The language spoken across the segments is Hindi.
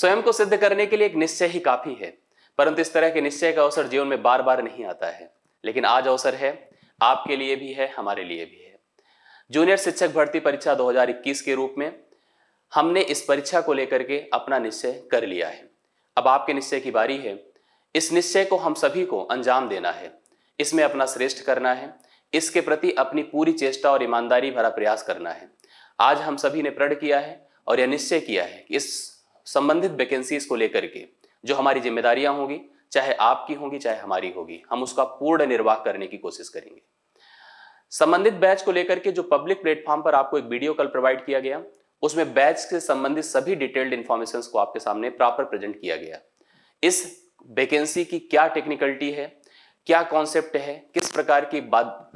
स्वयं को सिद्ध करने के लिए एक निश्चय ही काफी है परंतु इस तरह के निश्चय का अवसर जीवन में बार बार नहीं आता है लेकिन आज अवसर है आपके लिए भी है हमारे लिए भी है जूनियर शिक्षक भर्ती परीक्षा 2021 के रूप में हमने इस परीक्षा को लेकर के अपना निश्चय कर लिया है अब आपके निश्चय की बारी है इस निश्चय को हम सभी को अंजाम देना है इसमें अपना श्रेष्ठ करना है इसके प्रति अपनी पूरी चेष्टा और ईमानदारी भरा प्रयास करना है आज हम सभी ने प्रण किया है और यह निश्चय किया है कि इस संबंधित वैकेंसीज को लेकर के जो हमारी जिम्मेदारियां होंगी चाहे आपकी होंगी चाहे हमारी होगी हम उसका पूर्ण निर्वाह करने की कोशिश करेंगे संबंधित बैच को लेकर के जो पब्लिक प्लेटफॉर्म पर आपको एक वीडियो कल प्रोवाइड किया गया उसमें बैच से संबंधित सभी डिटेल्ड इन्फॉर्मेशन को आपके सामने प्रॉपर प्रेजेंट किया गया इस वैकेंसी की क्या टेक्निकलिटी है क्या कॉन्सेप्ट है किस प्रकार की बात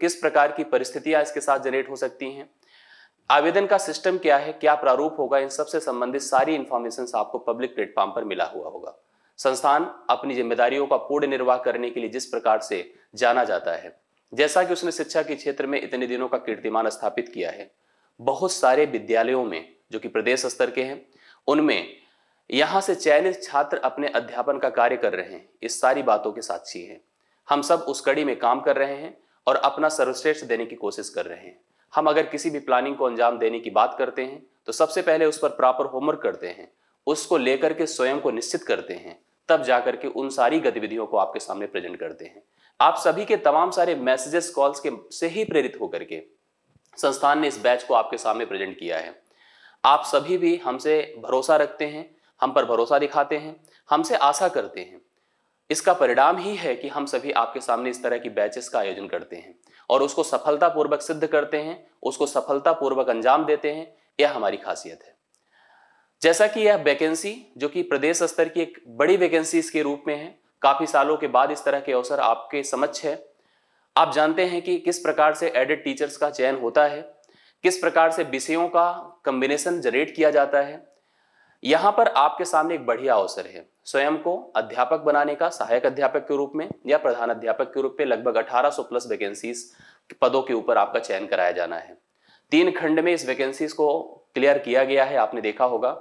किस प्रकार की परिस्थितियां इसके साथ जनरेट हो सकती हैं आवेदन का सिस्टम क्या है क्या प्रारूप होगा इन सबसे संबंधित सारी इंफॉर्मेशन आपको पब्लिक प्लेटफॉर्म पर मिला हुआ होगा संस्थान अपनी जिम्मेदारियों का पूर्ण निर्वाह करने के लिए जिस प्रकार से जाना जाता है जैसा कि उसने शिक्षा के क्षेत्र में इतने दिनों का कीर्तिमान स्थापित किया है बहुत सारे विद्यालयों में जो कि प्रदेश स्तर के हैं उनमें यहां से चयनित छात्र अपने अध्यापन का कार्य कर रहे हैं इस सारी बातों के साक्षी हैं हम सब उस कड़ी में काम कर रहे हैं और अपना सर्वश्रेष्ठ देने की कोशिश कर रहे हैं हम अगर किसी भी प्लानिंग को अंजाम देने की बात करते हैं तो सबसे पहले उस पर प्रॉपर होमवर्क करते हैं उसको लेकर के स्वयं को निश्चित करते हैं तब जाकर के उन सारी गतिविधियों को आपके सामने प्रेजेंट करते हैं आप सभी के तमाम सारे मैसेजेस कॉल्स के से ही प्रेरित होकर के संस्थान ने इस बैच को आपके सामने प्रेजेंट किया है आप सभी भी हमसे भरोसा रखते हैं हम पर भरोसा दिखाते हैं हमसे आशा करते हैं इसका परिणाम ही है कि हम सभी आपके सामने इस तरह की बैचेस का आयोजन करते हैं और उसको सफलतापूर्वक सिद्ध करते हैं उसको सफलतापूर्वक अंजाम देते हैं यह हमारी खासियत है जैसा कि यह वैकेंसी जो कि प्रदेश स्तर की एक बड़ी वैकेंसी के रूप में है काफ़ी सालों के बाद इस तरह के अवसर आपके समक्ष है आप जानते हैं कि किस प्रकार से एडेड टीचर्स का चयन होता है किस प्रकार से विषयों का कम्बिनेशन जनरेट किया जाता है यहां पर आपके सामने एक बढ़िया अवसर है स्वयं को अध्यापक बनाने का सहायक अध्यापक के रूप में या प्रधान अध्यापक के रूप में लगभग 1800 प्लस वैकेंसीज पदों के ऊपर आपका चयन कराया जाना है तीन खंड में इस वैकेंसीज को क्लियर किया गया है आपने देखा होगा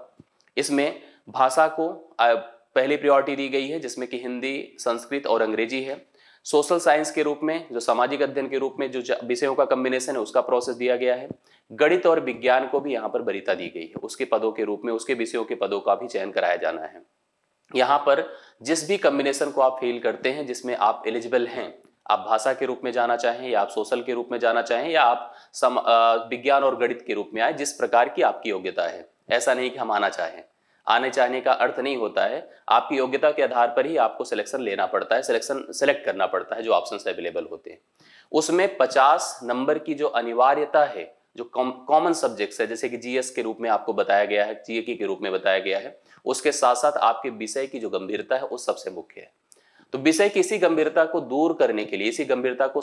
इसमें भाषा को पहली प्रियोरिटी दी गई है जिसमें कि हिंदी संस्कृत और अंग्रेजी है सोशल साइंस के रूप में जो सामाजिक अध्ययन के रूप में जो विषयों का कम्बिनेशन है उसका प्रोसेस दिया गया है गणित और विज्ञान को भी यहाँ पर बरीता दी गई है उसके पदों के रूप में उसके विषयों के पदों का भी चयन कराया जाना है यहाँ पर जिस भी कम्बिनेशन को आप फील करते हैं जिसमें आप एलिजिबल हैं आप भाषा के रूप में जाना चाहें या आप सोशल के रूप में जाना चाहें या आप सम विज्ञान और गणित के रूप में आए जिस प्रकार की आपकी योग्यता है ऐसा नहीं कि हम आना चाहें आने चाहने का अर्थ नहीं होता है आपकी योग्यता के आधार पर ही आपको सिलेक्शन लेना पड़ता है सिलेक्शन सेलेक्ट करना पड़ता है जो ऑप्शन अवेलेबल होते हैं उसमें पचास नंबर की जो अनिवार्यता है जो कॉमन सब्जेक्ट्स है जैसे कि जीएस के रूप में आपको बताया गया है जीएकी e के रूप में बताया गया है उसके साथ साथ आपके विषय की जो गंभीरता है वो सबसे मुख्य है तो विषय की इसी गंभीरता को दूर करने के लिए इसी गंभीरता को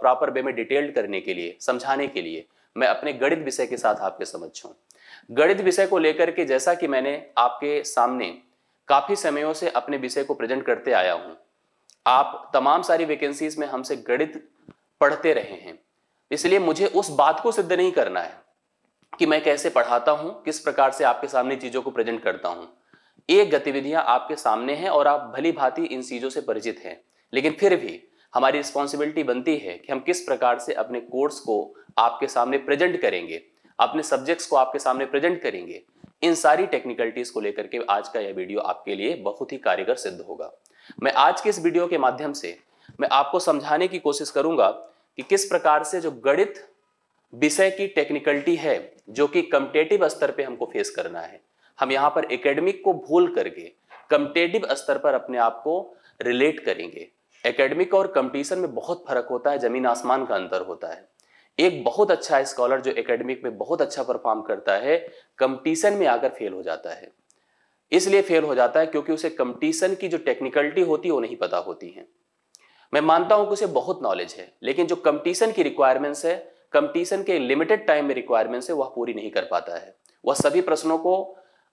प्रॉपर वे में डिटेल्ड करने के लिए समझाने के लिए मैं अपने गणित विषय के साथ आपके समझाऊँ गणित विषय को लेकर के जैसा कि मैंने आपके सामने काफी समयों से अपने विषय को प्रेजेंट करते आया हूं आप तमाम सारी वैकेंसीज में हमसे गणित पढ़ते रहे हैं इसलिए मुझे उस बात को सिद्ध नहीं करना है कि मैं कैसे पढ़ाता हूं किस प्रकार से आपके सामने चीजों को प्रेजेंट करता हूं एक गतिविधियां आपके सामने हैं और आप भली भांति इन चीजों से परिचित हैं लेकिन फिर भी हमारी रिस्पॉन्सिबिलिटी बनती है कि हम किस प्रकार से अपने कोर्स को आपके सामने प्रेजेंट करेंगे अपने सब्जेक्ट्स को आपके सामने प्रेजेंट करेंगे इन सारी टेक्निकलिटीज को लेकर के आज का यह वीडियो आपके लिए बहुत ही कारीगर सिद्ध होगा मैं आज के इस वीडियो के माध्यम से मैं आपको समझाने की कोशिश करूंगा कि किस प्रकार से जो गणित विषय की टेक्निकलिटी है जो कि कम्पिटेटिव स्तर पे हमको फेस करना है हम यहाँ पर एकेडमिक को भूल करके कम्पिटेटिव स्तर पर अपने आप को रिलेट करेंगे एकेडमिक और कंपटीशन में बहुत फर्क होता है जमीन आसमान का अंतर होता है एक बहुत अच्छा स्कॉलर जो एकेडमिक में बहुत अच्छा परफॉर्म करता है कंपटीशन में आकर फेल हो जाता है इसलिए फेल हो जाता है क्योंकि उसे कंपटीशन की जो टेक्निकलिटी होती है वो नहीं पता होती है मैं मानता हूं कि उसे बहुत नॉलेज है लेकिन जो कंपटीशन की रिक्वायरमेंट्स है कंपटीशन के लिमिटेड टाइम में रिक्वायरमेंट्स है वह पूरी नहीं कर पाता है वह सभी प्रश्नों को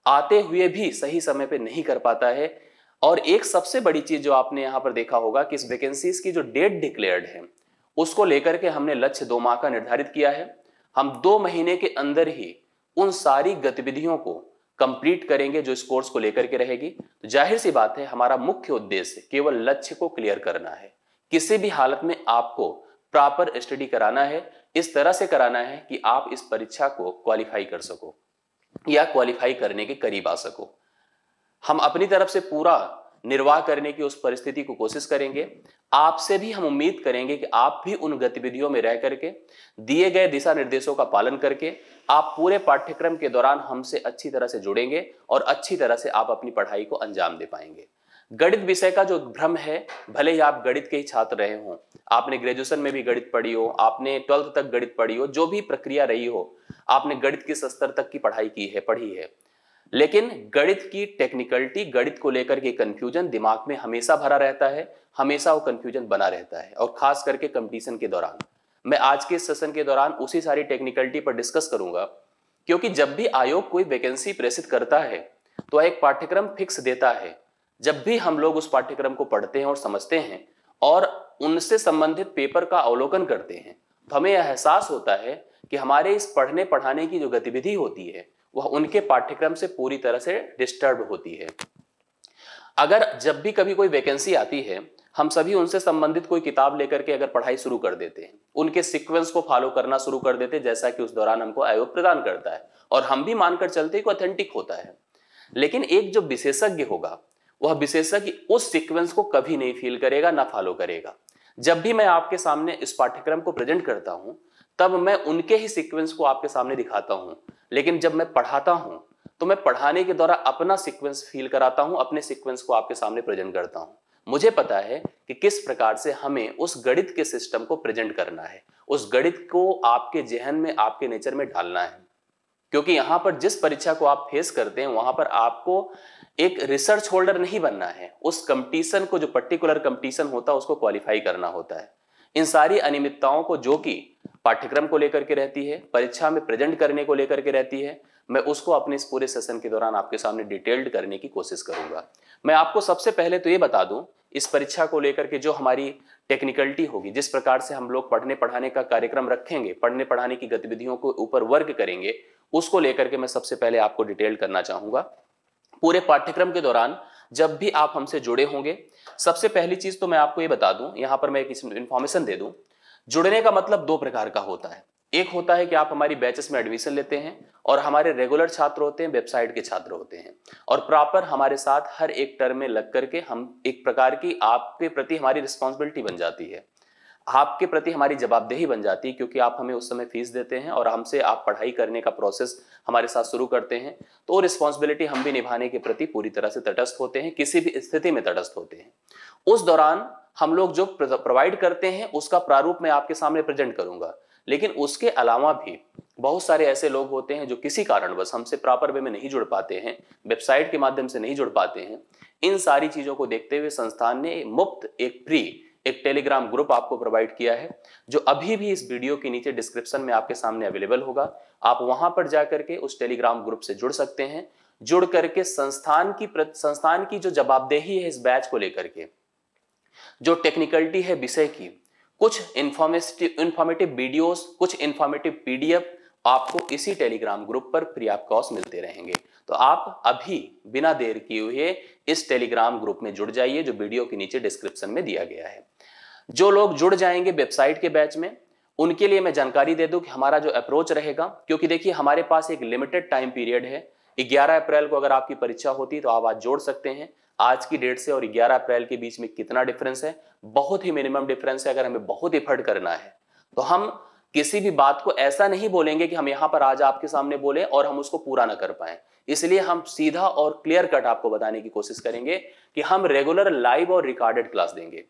आते हुए भी सही समय पर नहीं कर पाता है और एक सबसे बड़ी चीज जो आपने यहाँ पर देखा होगा कि इस वैकेंसीज की जो डेट डिक्लेयर्ड है उसको लेकर के हमने लक्ष्य दो माह का निर्धारित किया है हम दो महीने के अंदर ही उन सारी गतिविधियों को कंप्लीट करेंगे जो इस कोर्स को लेकर के रहेगी तो जाहिर सी बात है हमारा मुख्य उद्देश्य केवल लक्ष्य को क्लियर करना है किसी भी हालत में आपको प्रॉपर स्टडी कराना है इस तरह से कराना है कि आप इस परीक्षा को क्वालिफाई कर सको या क्वालिफाई करने के करीब आ सको हम अपनी तरफ से पूरा निर्वाह करने की उस परिस्थिति को कोशिश करेंगे आपसे भी हम उम्मीद करेंगे कि आप भी उन गतिविधियों में रह करके दिए गए दिशा निर्देशों का पालन करके आप पूरे पाठ्यक्रम के दौरान हमसे अच्छी तरह से जुड़ेंगे और अच्छी तरह से आप अपनी पढ़ाई को अंजाम दे पाएंगे गणित विषय का जो भ्रम है भले ही आप गणित के ही छात्र रहे हो आपने ग्रेजुएशन में भी गणित पढ़ी हो आपने ट्वेल्थ तक गणित पढ़ी हो जो भी प्रक्रिया रही हो आपने गणित किस स्तर तक की पढ़ाई की है पढ़ी है लेकिन गणित की टेक्निकलिटी गणित को लेकर के कंफ्यूजन दिमाग में हमेशा भरा रहता है हमेशा वो कंफ्यूजन बना रहता है और खास करके कंपटीशन के दौरान मैं आज के सेशन के दौरान उसी सारी टेक्निकलिटी पर डिस्कस करूंगा क्योंकि जब भी आयोग कोई वैकेंसी प्रेषित करता है तो एक पाठ्यक्रम फिक्स देता है जब भी हम लोग उस पाठ्यक्रम को पढ़ते हैं और समझते हैं और उनसे संबंधित पेपर का अवलोकन करते हैं तो हमें यह एहसास होता है कि हमारे इस पढ़ने पढ़ाने की जो गतिविधि होती है वह उनके पाठ्यक्रम से पूरी तरह से डिस्टर्ब होती है अगर जब भी कभी कोई वैकेंसी आती है हम सभी उनसे संबंधित कोई किताब लेकर के अगर पढ़ाई शुरू कर देते हैं उनके सिक्वेंस को फॉलो करना शुरू कर देते हैं जैसा कि उस दौरान हमको आयोग प्रदान करता है और हम भी मानकर चलते कि ऑथेंटिक होता है लेकिन एक जो विशेषज्ञ होगा वह विशेषज्ञ उस सीक्वेंस को कभी नहीं फील करेगा ना फॉलो करेगा जब भी मैं आपके सामने इस पाठ्यक्रम को प्रेजेंट करता हूँ तब मैं उनके ही सीक्वेंस को आपके सामने दिखाता हूं लेकिन जब मैं पढ़ाता हूं तो मैं पढ़ाने के द्वारा अपना सीक्वेंस फील कराता हूं अपने सीक्वेंस को आपके सामने प्रेजेंट करता हूँ मुझे पता है कि किस प्रकार से हमें उस गणित के सिस्टम को प्रेजेंट करना है उस गणित को आपके जहन में आपके नेचर में डालना है क्योंकि यहां पर जिस परीक्षा को आप फेस करते हैं वहां पर आपको एक रिसर्च होल्डर नहीं बनना है उस कंपटीशन को जो पर्टिकुलर कंपटीशन होता है उसको क्वालिफाई करना होता है इन सारी अनियमितताओं को जो कि पाठ्यक्रम को लेकर के रहती है परीक्षा में प्रेजेंट करने को लेकर के रहती है मैं उसको अपने इस पूरे सेशन के दौरान आपके सामने डिटेल्ड करने की कोशिश करूंगा मैं आपको सबसे पहले तो ये बता दूं इस परीक्षा को लेकर के जो हमारी टेक्निकलिटी होगी जिस प्रकार से हम लोग पढ़ने पढ़ाने का कार्यक्रम रखेंगे पढ़ने पढ़ाने की गतिविधियों को ऊपर वर्क करेंगे उसको लेकर के मैं सबसे पहले आपको डिटेल करना चाहूंगा पूरे पाठ्यक्रम के दौरान जब भी आप हमसे जुड़े होंगे सबसे पहली चीज तो मैं आपको ये बता दूं यहां पर मैं एक इंफॉर्मेशन दे दूं जुड़ने का मतलब दो प्रकार का होता है एक होता है कि आप हमारी बैचेस में एडमिशन लेते हैं और हमारे रेगुलर छात्र होते हैं वेबसाइट के छात्र होते हैं और प्रॉपर हमारे साथ हर एक टर्म में लग करके हम एक प्रकार की आपके प्रति हमारी रिस्पॉन्सिबिलिटी बन जाती है आपके प्रति हमारी जवाबदेही बन जाती है क्योंकि आप हमें उस समय फीस देते हैं और हमसे आप पढ़ाई करने का प्रोसेस हमारे साथ शुरू करते हैं तो रिस्पॉन्सिबिलिटी हम भी निभाने के प्रति पूरी तरह से तटस्थ होते हैं किसी भी स्थिति में तटस्थ होते हैं उस दौरान हम लोग जो प्रोवाइड करते हैं उसका प्रारूप मैं आपके सामने प्रेजेंट करूंगा लेकिन उसके अलावा भी बहुत सारे ऐसे लोग होते हैं जो किसी कारणवश हमसे प्रॉपर वे में नहीं जुड़ पाते हैं वेबसाइट के माध्यम से नहीं जुड़ पाते हैं इन सारी चीज़ों को देखते हुए संस्थान ने मुफ्त एक फ्री एक टेलीग्राम ग्रुप आपको प्रोवाइड किया है जो अभी भी इस वीडियो के नीचे डिस्क्रिप्शन में आपके सामने अवेलेबल होगा आप वहां पर जाकर के उस टेलीग्राम ग्रुप से जुड़ सकते हैं जुड़ करके संस्थान की संस्थान की जो जवाबदेही है इस बैच को लेकर के जो टेक्निकलिटी है विषय की कुछ इंफॉर्मेटिव इंफॉर्मेटिव वीडियोस कुछ इंफॉर्मेटिव पीडीएफ आपको इसी टेलीग्राम ग्रुप पर फ्री ऑफ कॉस्ट मिलते रहेंगे तो आप अभी बिना देर किए हुए इस टेलीग्राम ग्रुप में जुड़ जाइए जो वीडियो के नीचे डिस्क्रिप्शन में दिया गया है जो लोग जुड़ जाएंगे वेबसाइट के बैच में उनके लिए मैं जानकारी दे दूं कि हमारा जो अप्रोच रहेगा क्योंकि देखिए हमारे पास एक लिमिटेड टाइम पीरियड है 11 अप्रैल को अगर आपकी परीक्षा होती तो आप आज जोड़ सकते हैं आज की डेट से और 11 अप्रैल के बीच में कितना डिफरेंस है बहुत ही मिनिमम डिफरेंस है अगर हमें बहुत इफर्ट करना है तो हम किसी भी बात को ऐसा नहीं बोलेंगे कि हम यहां पर आज आपके सामने बोले और हम उसको पूरा ना कर पाए इसलिए हम सीधा और क्लियर कट आपको बताने की कोशिश करेंगे कि हम रेगुलर लाइव और रिकॉर्डेड क्लास देंगे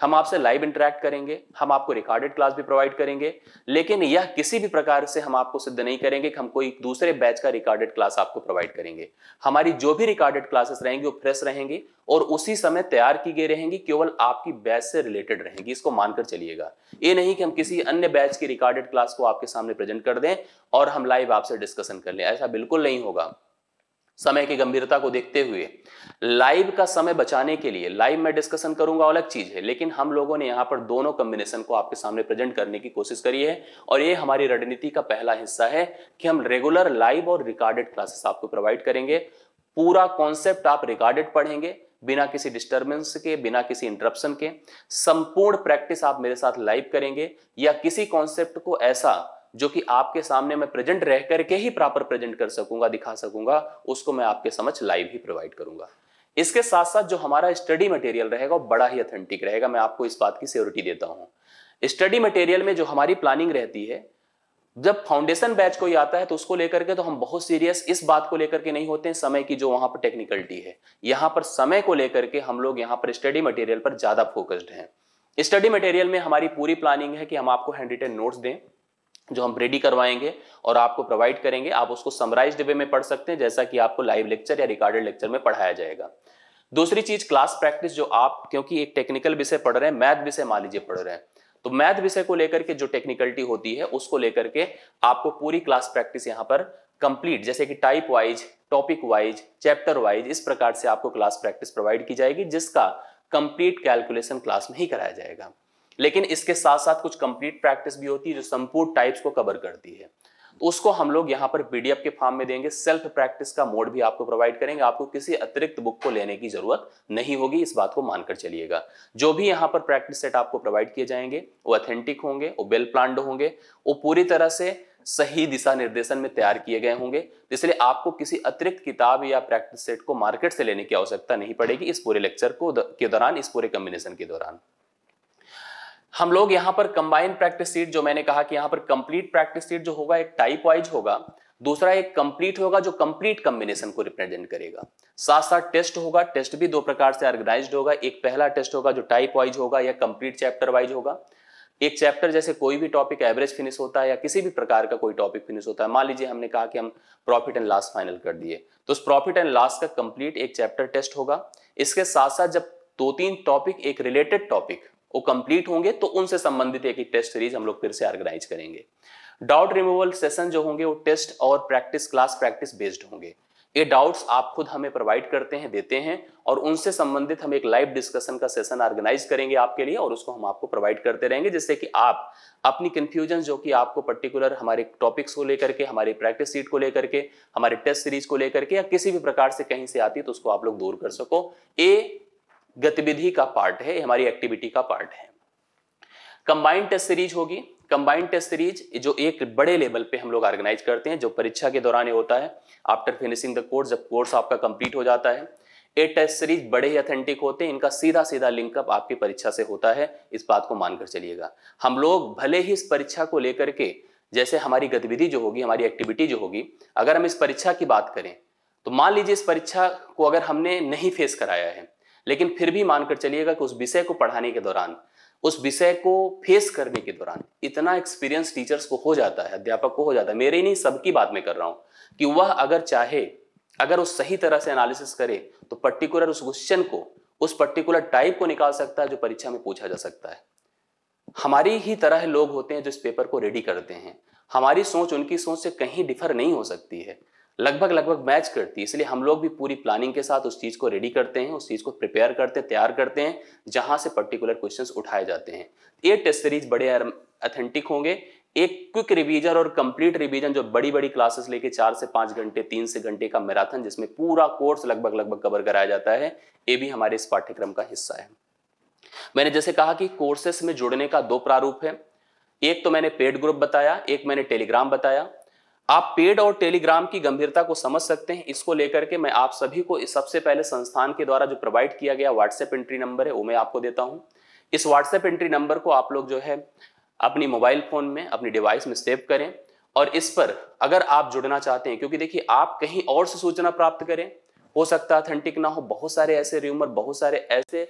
हम आपसे लाइव इंटरेक्ट करेंगे हम आपको रिकॉर्डेड क्लास भी प्रोवाइड करेंगे लेकिन यह किसी भी प्रकार से हम आपको सिद्ध नहीं करेंगे कि हम कोई दूसरे बैच का रिकॉर्डेड क्लास आपको प्रोवाइड करेंगे हमारी जो भी रिकॉर्डेड क्लासेस रहेंगी वो फ्रेश रहेंगी और उसी समय तैयार की गई रहेंगी केवल आपकी बैच से रिलेटेड रहेंगी इसको मानकर चलिएगा ये नहीं कि हम किसी अन्य बैच की रिकॉर्डेड क्लास को आपके सामने प्रेजेंट कर दें और हम लाइव आपसे डिस्कशन कर लें ऐसा बिल्कुल नहीं होगा समय की गंभीरता को देखते हुए लाइव का समय बचाने के लिए लाइव में डिस्कशन करूंगा अलग चीज है लेकिन हम लोगों ने यहाँ पर दोनों कम्बिनेशन को आपके सामने प्रेजेंट करने की कोशिश करी है और ये हमारी रणनीति का पहला हिस्सा है कि हम रेगुलर लाइव और रिकॉर्डेड क्लासेस आपको प्रोवाइड करेंगे पूरा कॉन्सेप्ट आप रिकॉर्डेड पढ़ेंगे बिना किसी डिस्टर्बेंस के बिना किसी इंटरप्शन के संपूर्ण प्रैक्टिस आप मेरे साथ लाइव करेंगे या किसी कॉन्सेप्ट को ऐसा जो कि आपके सामने मैं प्रेजेंट रह करके ही प्रॉपर प्रेजेंट कर सकूंगा दिखा सकूंगा उसको मैं आपके समझ लाइव ही प्रोवाइड करूंगा इसके साथ साथ जो हमारा स्टडी मटेरियल रहेगा वो बड़ा ही अथेंटिक रहेगा मैं आपको इस बात की सियोरिटी देता हूँ स्टडी मटेरियल में जो हमारी प्लानिंग रहती है जब फाउंडेशन बैच कोई आता है तो उसको लेकर के तो हम बहुत सीरियस इस बात को लेकर के नहीं होते हैं समय की जो वहां पर टेक्निकलिटी है यहाँ पर समय को लेकर के हम लोग यहाँ पर स्टडी मटेरियल पर ज्यादा फोकस्ड हैं स्टडी मटेरियल में हमारी पूरी प्लानिंग है कि हम आपको हैंड रिटेन नोट्स दें जो हम रेडी करवाएंगे और आपको प्रोवाइड करेंगे आप उसको समराइज वे में पढ़ सकते हैं जैसा कि आपको लाइव लेक्चर या रिकॉर्डेड लेक्चर में पढ़ाया जाएगा दूसरी चीज क्लास प्रैक्टिस जो आप क्योंकि एक टेक्निकल विषय पढ़ रहे हैं मैथ विषय मान लीजिए पढ़ रहे हैं तो मैथ विषय को लेकर के जो टेक्निकलिटी होती है उसको लेकर के आपको पूरी क्लास प्रैक्टिस यहाँ पर कंप्लीट जैसे कि type wise topic wise chapter wise इस प्रकार से आपको क्लास प्रैक्टिस प्रोवाइड की जाएगी जिसका कंप्लीट कैलकुलेशन क्लास में ही कराया जाएगा लेकिन इसके साथ साथ कुछ कंप्लीट प्रैक्टिस भी होती है जो संपूर्ण टाइप्स को कवर करती है तो उसको हम लोग यहाँ पर पीडीएफ के फॉर्म में देंगे सेल्फ प्रैक्टिस का मोड भी आपको प्रोवाइड करेंगे आपको किसी अतिरिक्त बुक को लेने की जरूरत नहीं होगी इस बात को मानकर चलिएगा जो भी यहाँ पर प्रैक्टिस सेट आपको प्रोवाइड किए जाएंगे वो ऑथेंटिक होंगे वो वेल प्लान होंगे वो पूरी तरह से सही दिशा निर्देशन में तैयार किए गए होंगे इसलिए आपको किसी अतिरिक्त किताब या प्रैक्टिस सेट को मार्केट से लेने की आवश्यकता नहीं पड़ेगी इस पूरे लेक्चर को के दौरान इस पूरे कम्बिनेशन के दौरान हम लोग यहां पर कंबाइन प्रैक्टिस सीट जो मैंने कहा कि यहां पर कंप्लीट प्रैक्टिस सीट जो होगा एक टाइप वाइज होगा दूसरा एक कंप्लीट होगा जो कंप्लीट कम्बिनेशन को रिप्रेजेंट करेगा साथ साथ टेस्ट होगा टेस्ट भी दो प्रकार से ऑर्गेनाइज होगा एक पहला टेस्ट होगा जो टाइप वाइज होगा या कंप्लीट चैप्टर वाइज होगा एक चैप्टर जैसे कोई भी टॉपिक एवरेज फिनिश होता है या किसी भी प्रकार का कोई टॉपिक फिनिश होता है मान लीजिए हमने कहा कि हम प्रॉफिट एंड लॉस फाइनल कर दिए तो उस प्रॉफिट एंड लॉस का कंप्लीट एक चैप्टर टेस्ट होगा इसके साथ साथ जब दो तीन टॉपिक एक रिलेटेड टॉपिक वो कंप्लीट होंगे तो उनसे संबंधित एक टेस्ट सीरीज हम लोग फिर से ऑर्गेनाइज करेंगे डाउट रिमूवल सेशन जो होंगे वो टेस्ट और प्रैक्टिस क्लास प्रैक्टिस बेस्ड होंगे ये डाउट्स आप खुद हमें प्रोवाइड करते हैं देते हैं और उनसे संबंधित हम एक लाइव डिस्कशन का सेशन ऑर्गेनाइज करेंगे आपके लिए और उसको हम आपको प्रोवाइड करते रहेंगे जिससे कि आप अपनी कंफ्यूजन जो कि आपको पर्टिकुलर हमारे टॉपिक्स को लेकर के हमारे प्रैक्टिस सीट को लेकर के हमारे टेस्ट सीरीज को लेकर के या किसी भी प्रकार से कहीं से आती है तो उसको आप लोग दूर कर सको ए गतिविधि का पार्ट है हमारी एक्टिविटी का पार्ट है कंबाइंड टेस्ट सीरीज होगी कंबाइंड टेस्ट सीरीज जो एक बड़े लेवल पे हम लोग ऑर्गेनाइज करते हैं जो परीक्षा के दौरान होता है आफ्टर फिनिशिंग द कोर्स जब कोर्स आपका कंप्लीट हो जाता है ए टेस्ट सीरीज बड़े ही अथेंटिक होते हैं इनका सीधा सीधा लिंकअप आपकी परीक्षा से होता है इस बात को मानकर चलिएगा हम लोग भले ही इस परीक्षा को लेकर के जैसे हमारी गतिविधि जो होगी हमारी एक्टिविटी जो होगी अगर हम इस परीक्षा की बात करें तो मान लीजिए इस परीक्षा को अगर हमने नहीं फेस कराया है लेकिन फिर भी मानकर चलिएगा कि उस विषय को पढ़ाने के दौरान उस विषय को फेस करने के दौरान इतना एक्सपीरियंस टीचर्स को हो जाता है अध्यापक को हो जाता है मेरे नहीं सबकी बात में कर रहा हूं कि वह अगर चाहे अगर उस सही तरह से एनालिसिस करे तो पर्टिकुलर उस क्वेश्चन को उस पर्टिकुलर टाइप को निकाल सकता है जो परीक्षा में पूछा जा सकता है हमारी ही तरह लोग होते हैं जो इस पेपर को रेडी करते हैं हमारी सोच उनकी सोच से कहीं डिफर नहीं हो सकती है लगभग लगभग मैच करती है इसलिए हम लोग भी पूरी प्लानिंग के साथ उस चीज़ को रेडी करते हैं उस चीज़ को प्रिपेयर करते हैं तैयार करते हैं जहाँ से पर्टिकुलर क्वेश्चंस उठाए जाते हैं ये टेस्ट सीरीज बड़े अथेंटिक होंगे एक क्विक रिवीजन और कंप्लीट रिवीजन जो बड़ी बड़ी क्लासेस लेके चार से पाँच घंटे तीन से घंटे का मैराथन जिसमें पूरा कोर्स लगभग लगभग कवर कराया जाता है ये भी हमारे इस पाठ्यक्रम का हिस्सा है मैंने जैसे कहा कि कोर्सेस में जुड़ने का दो प्रारूप है एक तो मैंने पेड ग्रुप बताया एक मैंने टेलीग्राम बताया आप पेड और टेलीग्राम की गंभीरता को समझ सकते हैं इसको लेकर के मैं आप सभी को सबसे पहले संस्थान के द्वारा जो प्रोवाइड किया गया व्हाट्सएप एंट्री नंबर है वो मैं आपको देता हूं इस व्हाट्सएप एंट्री नंबर को आप लोग जो है अपनी मोबाइल फ़ोन में अपनी डिवाइस में सेव करें और इस पर अगर आप जुड़ना चाहते हैं क्योंकि देखिए आप कहीं और से सूचना प्राप्त करें हो सकता है अथेंटिक ना हो बहुत सारे ऐसे र्यूमर बहुत सारे ऐसे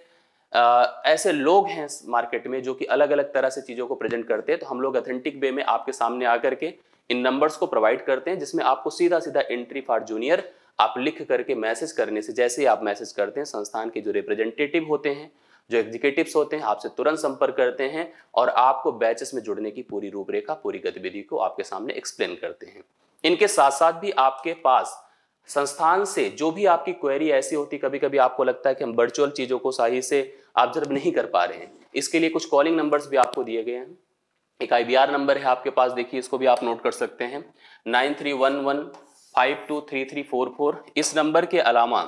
आ, ऐसे लोग हैं मार्केट में जो कि अलग अलग तरह से चीज़ों को प्रेजेंट करते हैं तो हम लोग अथेंटिक वे में आपके सामने आकर के इन नंबर्स को प्रोवाइड करते हैं जिसमें आपको सीधा सीधा एंट्री फॉर जूनियर आप लिख करके मैसेज करने से जैसे ही आप मैसेज करते हैं संस्थान के जो रिप्रेजेंटेटिव होते हैं जो एग्जीक्यूटिव होते हैं आपसे तुरंत संपर्क करते हैं और आपको बैचेस में जुड़ने की पूरी रूपरेखा पूरी गतिविधि को आपके सामने एक्सप्लेन करते हैं इनके साथ साथ भी आपके पास संस्थान से जो भी आपकी क्वेरी ऐसी होती कभी कभी आपको लगता है कि हम वर्चुअल चीज़ों को सही से ऑब्जर्व नहीं कर पा रहे हैं इसके लिए कुछ कॉलिंग नंबर्स भी आपको दिए गए हैं एक आर नंबर है आपके पास देखिए इसको भी आप नोट कर सकते हैं nine three one one five two three three four four इस नंबर के अलावा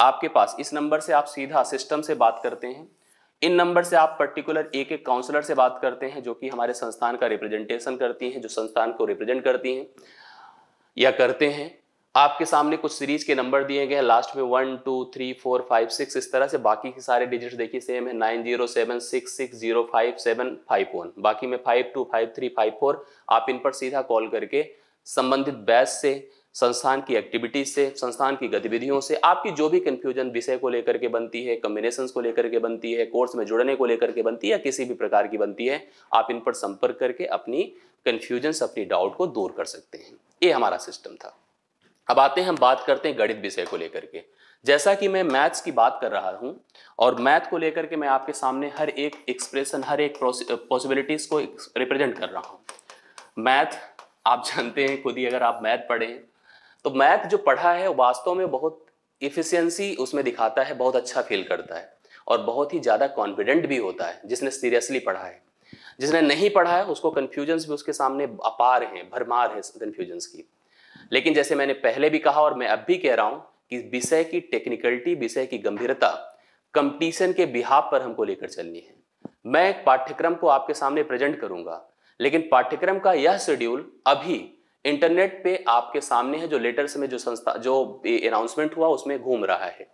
आपके पास इस नंबर से आप सीधा सिस्टम से बात करते हैं इन नंबर से आप पर्टिकुलर एक एक काउंसलर से बात करते हैं जो कि हमारे संस्थान का रिप्रेजेंटेशन करती हैं जो संस्थान को रिप्रेजेंट करती हैं या करते हैं आपके सामने कुछ सीरीज के नंबर दिए गए हैं लास्ट में one two three four five six इस तरह से बाकी के सारे डिजिट्स देखिए सेम है nine zero seven six six zero five seven five one बाकी में five two five three five four आप इन पर सीधा कॉल करके संबंधित बैच से संस्थान की एक्टिविटीज से संस्थान की गतिविधियों से आपकी जो भी कंफ्यूजन विषय को लेकर के बनती है कम्बिनेशन को लेकर के बनती है कोर्स में जुड़ने को लेकर के बनती है या किसी भी प्रकार की बनती है आप इन पर संपर्क करके अपनी कन्फ्यूजन्स अपनी डाउट को दूर कर सकते हैं ये हमारा सिस्टम था अब आते हैं हम बात करते हैं गणित विषय को लेकर के जैसा कि मैं मैथ्स की बात कर रहा हूं और मैथ को लेकर के मैं आपके सामने हर एक एक्सप्रेशन हर एक पॉसिबिलिटीज को रिप्रेजेंट कर रहा हूं मैथ आप जानते हैं खुद ही अगर आप मैथ पढ़े तो मैथ जो पढ़ा है वास्तव में बहुत इफिशियंसी उसमें दिखाता है बहुत अच्छा फील करता है और बहुत ही ज़्यादा कॉन्फिडेंट भी होता है जिसने सीरियसली पढ़ा है जिसने नहीं पढ़ा है उसको कन्फ्यूजन्स भी उसके सामने अपार हैं भरमार है कन्फ्यूजन्स की लेकिन जैसे मैंने पहले भी कहा और मैं अब भी कह रहा हूं कि विषय की टेक्निकलिटी विषय की गंभीरता कंपटीशन के बिहाब पर हमको लेकर चलनी है मैं एक पाठ्यक्रम को आपके सामने प्रेजेंट करूंगा लेकिन पाठ्यक्रम का यह शेड्यूल अभी इंटरनेट पे आपके सामने है जो लेटर्स में जो संस्था जो अनाउंसमेंट हुआ उसमें घूम रहा है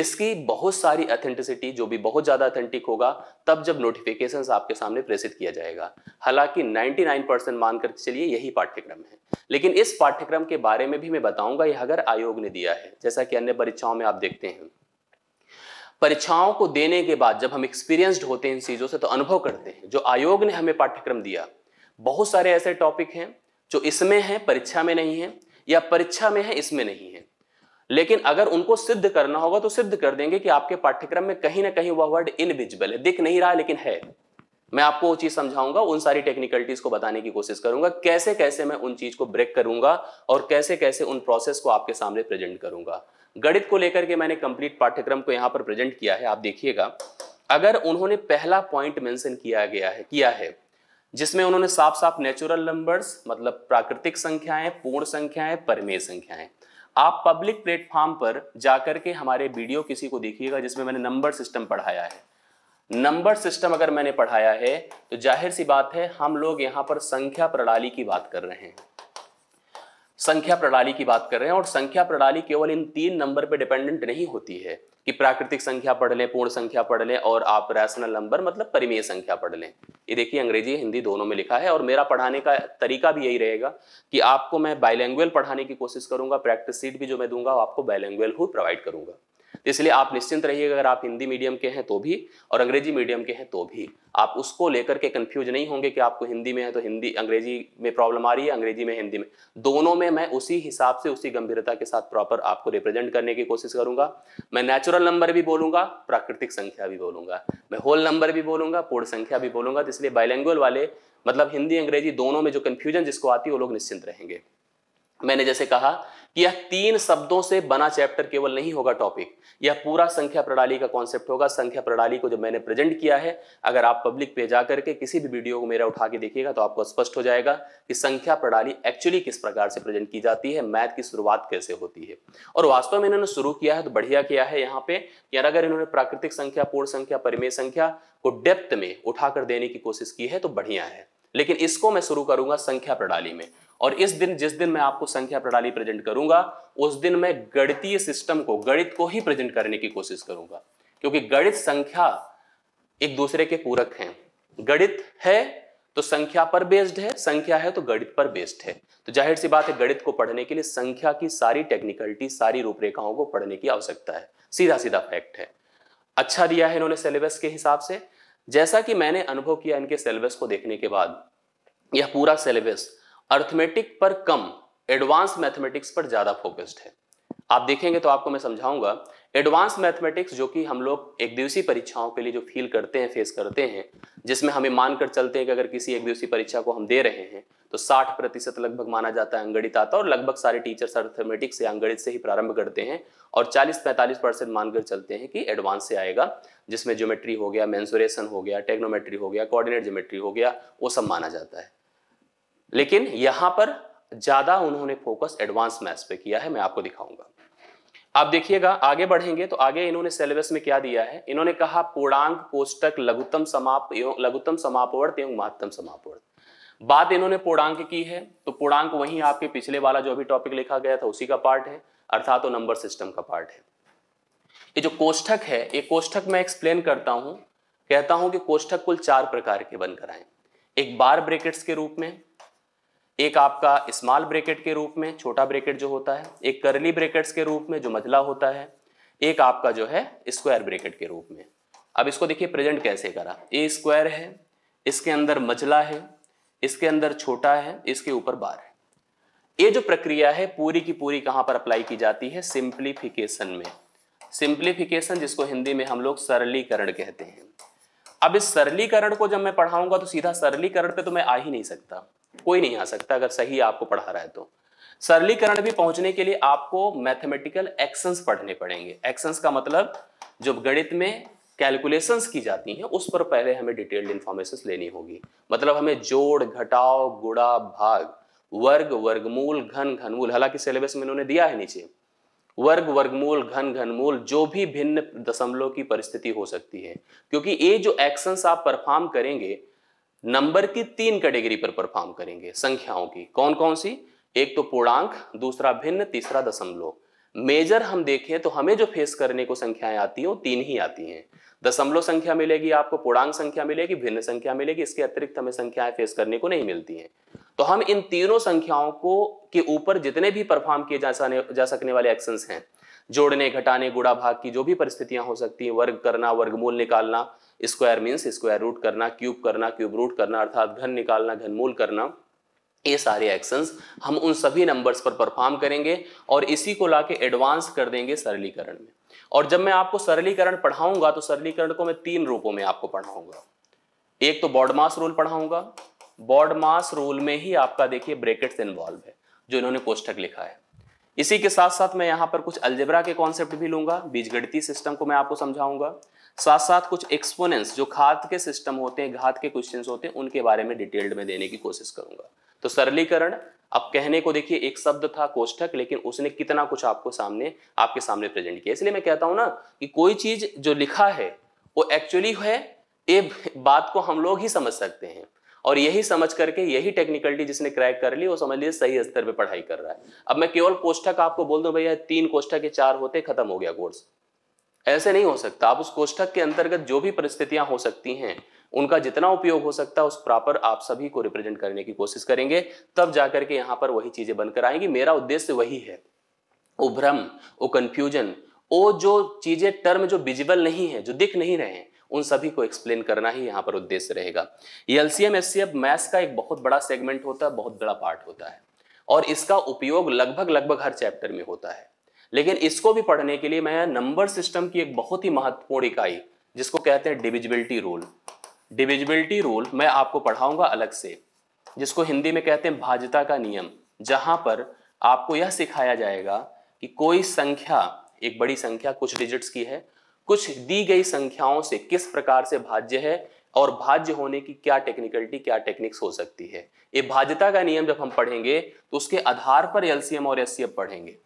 इसकी बहुत सारी अथेंटिसिटी जो भी बहुत ज़्यादा अथेंटिक होगा तब जब नोटिफिकेशंस आपके सामने प्रेषित किया जाएगा हालांकि 99 परसेंट मानकर चलिए यही पाठ्यक्रम है लेकिन इस पाठ्यक्रम के बारे में भी मैं बताऊंगा यह अगर आयोग ने दिया है जैसा कि अन्य परीक्षाओं में आप देखते हैं परीक्षाओं को देने के बाद जब हम एक्सपीरियंस्ड होते हैं इन चीज़ों से तो अनुभव करते हैं जो आयोग ने हमें पाठ्यक्रम दिया बहुत सारे ऐसे टॉपिक हैं जो इसमें हैं परीक्षा में नहीं है या परीक्षा में है इसमें नहीं है लेकिन अगर उनको सिद्ध करना होगा तो सिद्ध कर देंगे कि आपके पाठ्यक्रम में कहीं ना कहीं वह वर्ड इनविजिबल है दिख नहीं रहा लेकिन है मैं आपको वो चीज समझाऊंगा उन सारी टेक्निकलिटीज को बताने की कोशिश करूंगा कैसे कैसे मैं उन चीज को ब्रेक करूंगा और कैसे कैसे उन प्रोसेस को आपके सामने प्रेजेंट करूंगा गणित को लेकर के मैंने कंप्लीट पाठ्यक्रम को यहाँ पर प्रेजेंट किया है आप देखिएगा अगर उन्होंने पहला पॉइंट मेंशन किया गया है किया है जिसमें उन्होंने साफ साफ नेचुरल नंबर्स मतलब प्राकृतिक संख्याएं पूर्ण संख्याएं परमेय संख्याएं आप पब्लिक प्लेटफॉर्म पर जाकर के हमारे वीडियो किसी को देखिएगा जिसमें मैंने नंबर सिस्टम पढ़ाया है नंबर सिस्टम अगर मैंने पढ़ाया है तो जाहिर सी बात है हम लोग यहाँ पर संख्या प्रणाली की बात कर रहे हैं संख्या प्रणाली की बात कर रहे हैं और संख्या प्रणाली केवल इन तीन नंबर पे डिपेंडेंट नहीं होती है कि प्राकृतिक संख्या पढ़ लें पूर्ण संख्या पढ़ लें और आप रैशनल नंबर मतलब परिमेय संख्या पढ़ लें ये देखिए अंग्रेजी हिंदी दोनों में लिखा है और मेरा पढ़ाने का तरीका भी यही रहेगा कि आपको मैं बायलैंग्वेल पढ़ाने की कोशिश करूंगा प्रैक्टिस सीट भी जो मैं दूंगा वो आपको बायलैंग्वेल हो प्रोवाइड करूंगा तो इसलिए आप निश्चिंत रहिएगा अगर आप हिंदी मीडियम के हैं तो भी और अंग्रेजी मीडियम के हैं तो भी आप उसको लेकर के कंफ्यूज नहीं होंगे कि आपको हिंदी में है तो हिंदी अंग्रेजी में प्रॉब्लम आ रही है अंग्रेजी में हिंदी में दोनों में मैं उसी हिसाब से उसी गंभीरता के साथ प्रॉपर आपको रिप्रेजेंट करने की कोशिश करूंगा मैं नेचुरल नंबर भी बोलूंगा प्राकृतिक संख्या भी बोलूंगा मैं होल नंबर भी बोलूंगा पूर्ण संख्या भी बोलूंगा तो इसलिए बायलैंग्वेज वाले मतलब हिंदी अंग्रेजी दोनों में जो कन्फ्यूजन जिसको आती है वो लोग निश्चिंत रहेंगे मैंने जैसे कहा कि यह तीन शब्दों से बना चैप्टर केवल नहीं होगा टॉपिक यह पूरा संख्या प्रणाली का कॉन्सेप्ट होगा संख्या प्रणाली को जब मैंने प्रेजेंट किया है अगर आप पब्लिक पे जाकर के किसी भी वीडियो को मेरा उठा के देखिएगा तो आपको स्पष्ट हो जाएगा कि संख्या प्रणाली एक्चुअली किस प्रकार से प्रेजेंट की जाती है मैथ की शुरुआत कैसे होती है और वास्तव में इन्होंने शुरू किया है तो बढ़िया किया है यहाँ पे यार अगर इन्होंने प्राकृतिक संख्या पूर्ण संख्या परिमेय संख्या को डेप्थ में उठाकर देने की कोशिश की है तो बढ़िया है लेकिन इसको मैं शुरू करूंगा संख्या प्रणाली में और इस दिन जिस दिन मैं आपको संख्या प्रणाली प्रेजेंट करूंगा उस दिन मैं गणितीय सिस्टम को गणित को ही प्रेजेंट करने की कोशिश करूंगा क्योंकि गणित संख्या एक दूसरे के पूरक हैं गणित है तो संख्या पर बेस्ड है संख्या है तो गणित पर बेस्ड है तो जाहिर सी बात है गणित को पढ़ने के लिए संख्या की सारी टेक्निकलिटी सारी रूपरेखाओं को पढ़ने की आवश्यकता है सीधा सीधा फैक्ट है अच्छा दिया है इन्होंने सिलेबस के हिसाब से जैसा कि मैंने अनुभव किया इनके सिलेबस को देखने के बाद यह पूरा सिलेबस अर्थमेटिक पर कम एडवांस मैथमेटिक्स पर ज्यादा फोकस्ड है आप देखेंगे तो आपको मैं समझाऊंगा एडवांस मैथमेटिक्स जो कि हम लोग एक दिवसीय परीक्षाओं के लिए जो फील करते हैं फेस करते हैं जिसमें हमें मानकर चलते हैं कि अगर किसी एक दिवसीय परीक्षा को हम दे रहे हैं तो 60 प्रतिशत लगभग माना जाता है अंगणित आता और लगभग सारे टीचर्स अर्थमेटिक्स से अंगणित से ही प्रारंभ करते हैं और 40-45 परसेंट मानकर चलते हैं कि एडवांस से आएगा जिसमें ज्योमेट्री हो गया मैंसुरेशन हो गया टेक्नोमेट्री हो गया कोऑर्डिनेट ज्योमेट्री हो गया वो सब माना जाता है लेकिन यहाँ पर ज़्यादा उन्होंने फोकस एडवांस मैथ्स पे किया है मैं आपको दिखाऊंगा आप देखिएगा आगे बढ़ेंगे तो आगे इन्होंने सिलेबस में क्या दिया है इन्होंने कहा पूर्णांक कोष्टक लघुतम समाप लघुतम समापवर्त एवं महत्तम समापवर्त बात इन्होंने पूर्णांक की है तो पूर्णांक वही आपके पिछले वाला जो भी टॉपिक लिखा गया था उसी का पार्ट है अर्थात तो नंबर सिस्टम का पार्ट है ये जो कोष्ठक है ये कोष्ठक मैं एक्सप्लेन करता हूँ कहता हूं कि कोष्ठक कुल चार प्रकार के बनकर आए एक बार ब्रेकेट्स के रूप में एक आपका स्मॉल ब्रेकेट के रूप में छोटा ब्रेकेट जो होता है एक करली ब्रेकेट्स के रूप में जो मझला होता है एक आपका जो है स्क्वायर ब्रेकेट के रूप में अब इसको देखिए प्रेजेंट कैसे करा ए स्क्वायर है इसके अंदर मझला है इसके अंदर छोटा है इसके ऊपर बार है ये जो प्रक्रिया है पूरी की पूरी कहां पर अप्लाई की जाती है सिंप्लीफिकेशन में सिंप्लीफिकेशन जिसको हिंदी में हम लोग सरलीकरण कहते हैं अब इस सरलीकरण को जब मैं पढ़ाऊंगा तो सीधा सरलीकरण पे तो मैं आ ही नहीं सकता कोई नहीं आ सकता अगर सही आपको पढ़ा रहा है तो सरलीकरण भी पहुंचने के लिए आपको मैथमेटिकल एक्शंस पढ़ने पड़ेंगे एक्शंस का मतलब जो गणित में कैलकुलेशंस की जाती हैं उस पर पहले हमें डिटेल्ड इन्फॉर्मेशन लेनी होगी मतलब हमें जोड़ घटाओ गुड़ा भाग वर्ग वर्गमूल घन घनमूल हालांकि सिलेबस में इन्होंने दिया है नीचे वर्ग वर्गमूल घन घनमूल जो भी भिन्न दशमलव की परिस्थिति हो सकती है क्योंकि ये जो एक्शंस आप परफॉर्म करेंगे नंबर की तीन कैटेगरी पर परफॉर्म करेंगे संख्याओं की कौन कौन सी एक तो पूर्णांक दूसरा भिन्न तीसरा दशमलव मेजर हम देखें तो हमें जो फेस करने को संख्याएं आती हैं वो तीन ही आती हैं दशमलव संख्या मिलेगी आपको पूर्णांक संख्या मिलेगी भिन्न संख्या मिलेगी इसके अतिरिक्त हमें संख्याएं फेस करने को नहीं मिलती हैं तो हम इन तीनों संख्याओं को के ऊपर जितने भी परफॉर्म किए जा, जा सकने वाले एक्शन हैं जोड़ने घटाने गुड़ा भाग की जो भी परिस्थितियां हो सकती हैं वर्ग करना वर्गमूल निकालना स्क्वायर मीन्स स्क्वायर रूट करना क्यूब करना क्यूब रूट करना अर्थात घन निकालना घनमूल करना ये सारे एक्शंस हम उन सभी नंबर्स पर परफॉर्म करेंगे और इसी को लाके एडवांस कर देंगे सरलीकरण में और जब मैं आपको सरलीकरण पढ़ाऊंगा तो सरलीकरण को मैं तीन रूपों में आपको पढ़ाऊंगा एक तो बॉडमास रूल पढ़ाऊंगा बॉड मास रूल में ही आपका देखिए ब्रेकेट इन्वॉल्व है जो इन्होंने कोष्टक लिखा है इसी के साथ साथ मैं यहाँ पर कुछ अल्जेब्रा के कॉन्सेप्ट भी लूंगा बीजगणितीय सिस्टम को मैं आपको समझाऊंगा साथ साथ कुछ एक्सपोनेंस जो खाद के सिस्टम होते हैं घात के क्वेश्चंस होते हैं उनके बारे में डिटेल्ड में देने की कोशिश करूंगा तो सरलीकरण अब कहने को देखिए एक शब्द था कोष्ठक लेकिन उसने कितना कुछ आपको सामने आपके सामने प्रेजेंट किया इसलिए मैं कहता हूं ना कि कोई चीज जो लिखा है वो एक्चुअली है ये बात को हम लोग ही समझ सकते हैं और यही समझ करके यही टेक्निकलिटी जिसने क्रैक कर ली वो समझ लीजिए सही स्तर पे पढ़ाई कर रहा है अब मैं केवल कोष्ठक आपको बोल दूं भैया तीन कोष्ठक के चार होते खत्म हो गया कोर्स ऐसे नहीं हो सकता आप उस कोष्ठक के अंतर्गत जो भी परिस्थितियां हो सकती हैं उनका जितना उपयोग हो सकता है उस प्रॉपर आप सभी को रिप्रेजेंट करने की कोशिश करेंगे तब जाकर के यहाँ पर वही चीजें बनकर आएंगी मेरा उद्देश्य वही है वो भ्रम वो कंफ्यूजन वो जो चीजें टर्म जो विजिबल नहीं है जो दिख नहीं रहे हैं उन सभी को एक्सप्लेन करना ही यहाँ पर उद्देश्य रहेगा ये एल सी मैथ्स का एक बहुत बड़ा सेगमेंट होता है बहुत बड़ा पार्ट होता है और इसका उपयोग लगभग लगभग हर चैप्टर में होता है लेकिन इसको भी पढ़ने के लिए मैं नंबर सिस्टम की एक बहुत ही महत्वपूर्ण इकाई जिसको कहते हैं डिविजिबिलिटी रूल डिविजिबिलिटी रूल मैं आपको पढ़ाऊंगा अलग से जिसको हिंदी में कहते हैं भाजता का नियम जहां पर आपको यह सिखाया जाएगा कि कोई संख्या एक बड़ी संख्या कुछ डिजिट्स की है कुछ दी गई संख्याओं से किस प्रकार से भाज्य है और भाज्य होने की क्या टेक्निकलिटी क्या टेक्निक्स हो सकती है ये भाज्यता का नियम जब हम पढ़ेंगे तो उसके आधार पर एलसीएम और एस पढ़ेंगे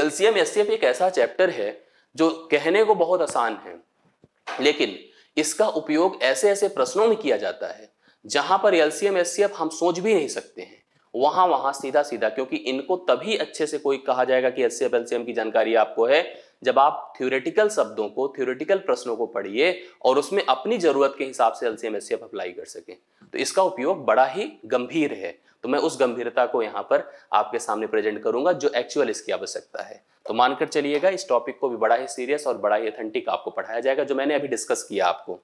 एलसीएम एस एक ऐसा चैप्टर है जो कहने को बहुत आसान है लेकिन इसका उपयोग ऐसे ऐसे प्रश्नों में किया जाता है जहां पर एलसीएम एस हम सोच भी नहीं सकते हैं वहां वहां सीधा सीधा क्योंकि इनको तभी अच्छे से कोई कहा जाएगा कि एस एफ की जानकारी आपको है जब आप थ्योरेटिकल शब्दों को थ्योरेटिकल प्रश्नों को पढ़िए और उसमें अपनी जरूरत के हिसाब से एलसीएम एससीएफ अप्लाई कर सकें तो इसका उपयोग बड़ा ही गंभीर है तो मैं उस गंभीरता को यहाँ पर आपके सामने प्रेजेंट करूंगा जो एक्चुअल इसकी आवश्यकता है तो मानकर चलिएगा इस टॉपिक को भी बड़ा ही सीरियस और बड़ा ही अथेंटिक आपको पढ़ाया जाएगा जो मैंने अभी डिस्कस किया आपको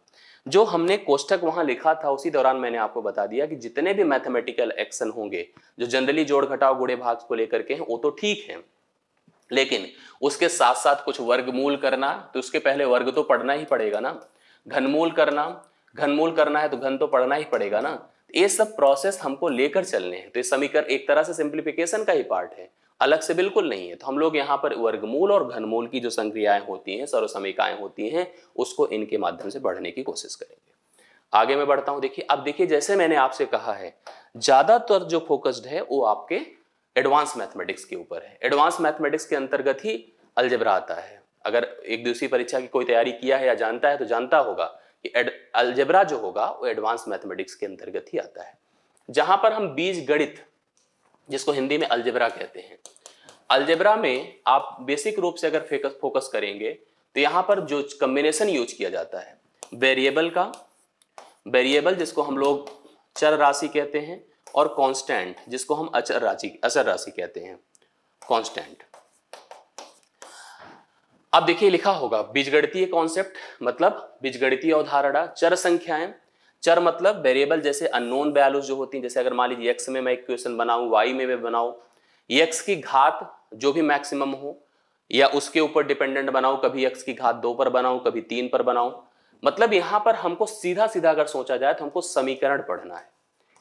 जो हमने कोष्टक वहां लिखा था उसी दौरान मैंने आपको बता दिया कि जितने भी मैथमेटिकल एक्शन होंगे जो जनरली जोड़ घटाओ गुड़े भाग को लेकर के हैं वो तो ठीक है लेकिन उसके साथ साथ कुछ वर्गमूल करना तो उसके पहले वर्ग तो पढ़ना ही पड़ेगा ना घनमूल करना घनमूल करना है तो घन तो पढ़ना ही पड़ेगा ना ये सब प्रोसेस हमको लेकर चलने हैं तो ये समीकरण एक तरह से सिंप्लीफिकेशन का ही पार्ट है अलग से बिल्कुल नहीं है तो हम लोग यहाँ पर वर्गमूल और घनमूल की जो संक्रियाएं होती हैं सर्वसमिकाएं होती हैं उसको इनके माध्यम से बढ़ने की कोशिश करेंगे आगे मैं बढ़ता हूँ देखिए अब देखिए जैसे मैंने आपसे कहा है ज्यादातर जो फोकस्ड है वो आपके एडवांस मैथमेटिक्स के ऊपर है एडवांस मैथमेटिक्स के अंतर्गत ही अलजबरा आता है अगर एक दूसरी परीक्षा की कोई तैयारी किया है या जानता है तो जानता होगा कि अलजबरा जो होगा वो एडवांस मैथमेटिक्स के अंतर्गत ही आता है जहां पर हम बीज गणित जिसको हिंदी में अलजबरा कहते हैं अलजबरा में आप बेसिक रूप से अगर फोकस करेंगे तो यहाँ पर जो कम्बिनेशन यूज किया जाता है वेरिएबल का वेरिएबल जिसको हम लोग चर राशि कहते हैं और कांस्टेंट जिसको हम अचर राशि असर राशि कहते हैं कांस्टेंट अब देखिए लिखा होगा बीजगणितीय कॉन्सेप्ट मतलब बीजगणितीय अवधारणा चर संख्याएं चर मतलब वेरिएबल जैसे अननोन वैल्यूज जो होती हैं जैसे अगर मान लीजिए एक्स में मैं इक्वेशन बनाऊं वाई में मैं बनाऊं एक्स की घात जो भी मैक्सिमम हो या उसके ऊपर डिपेंडेंट बनाऊं कभी एक्स की घात दो पर बनाऊं कभी तीन पर बनाऊं मतलब यहां पर हमको सीधा सीधा अगर सोचा जाए तो हमको समीकरण पढ़ना है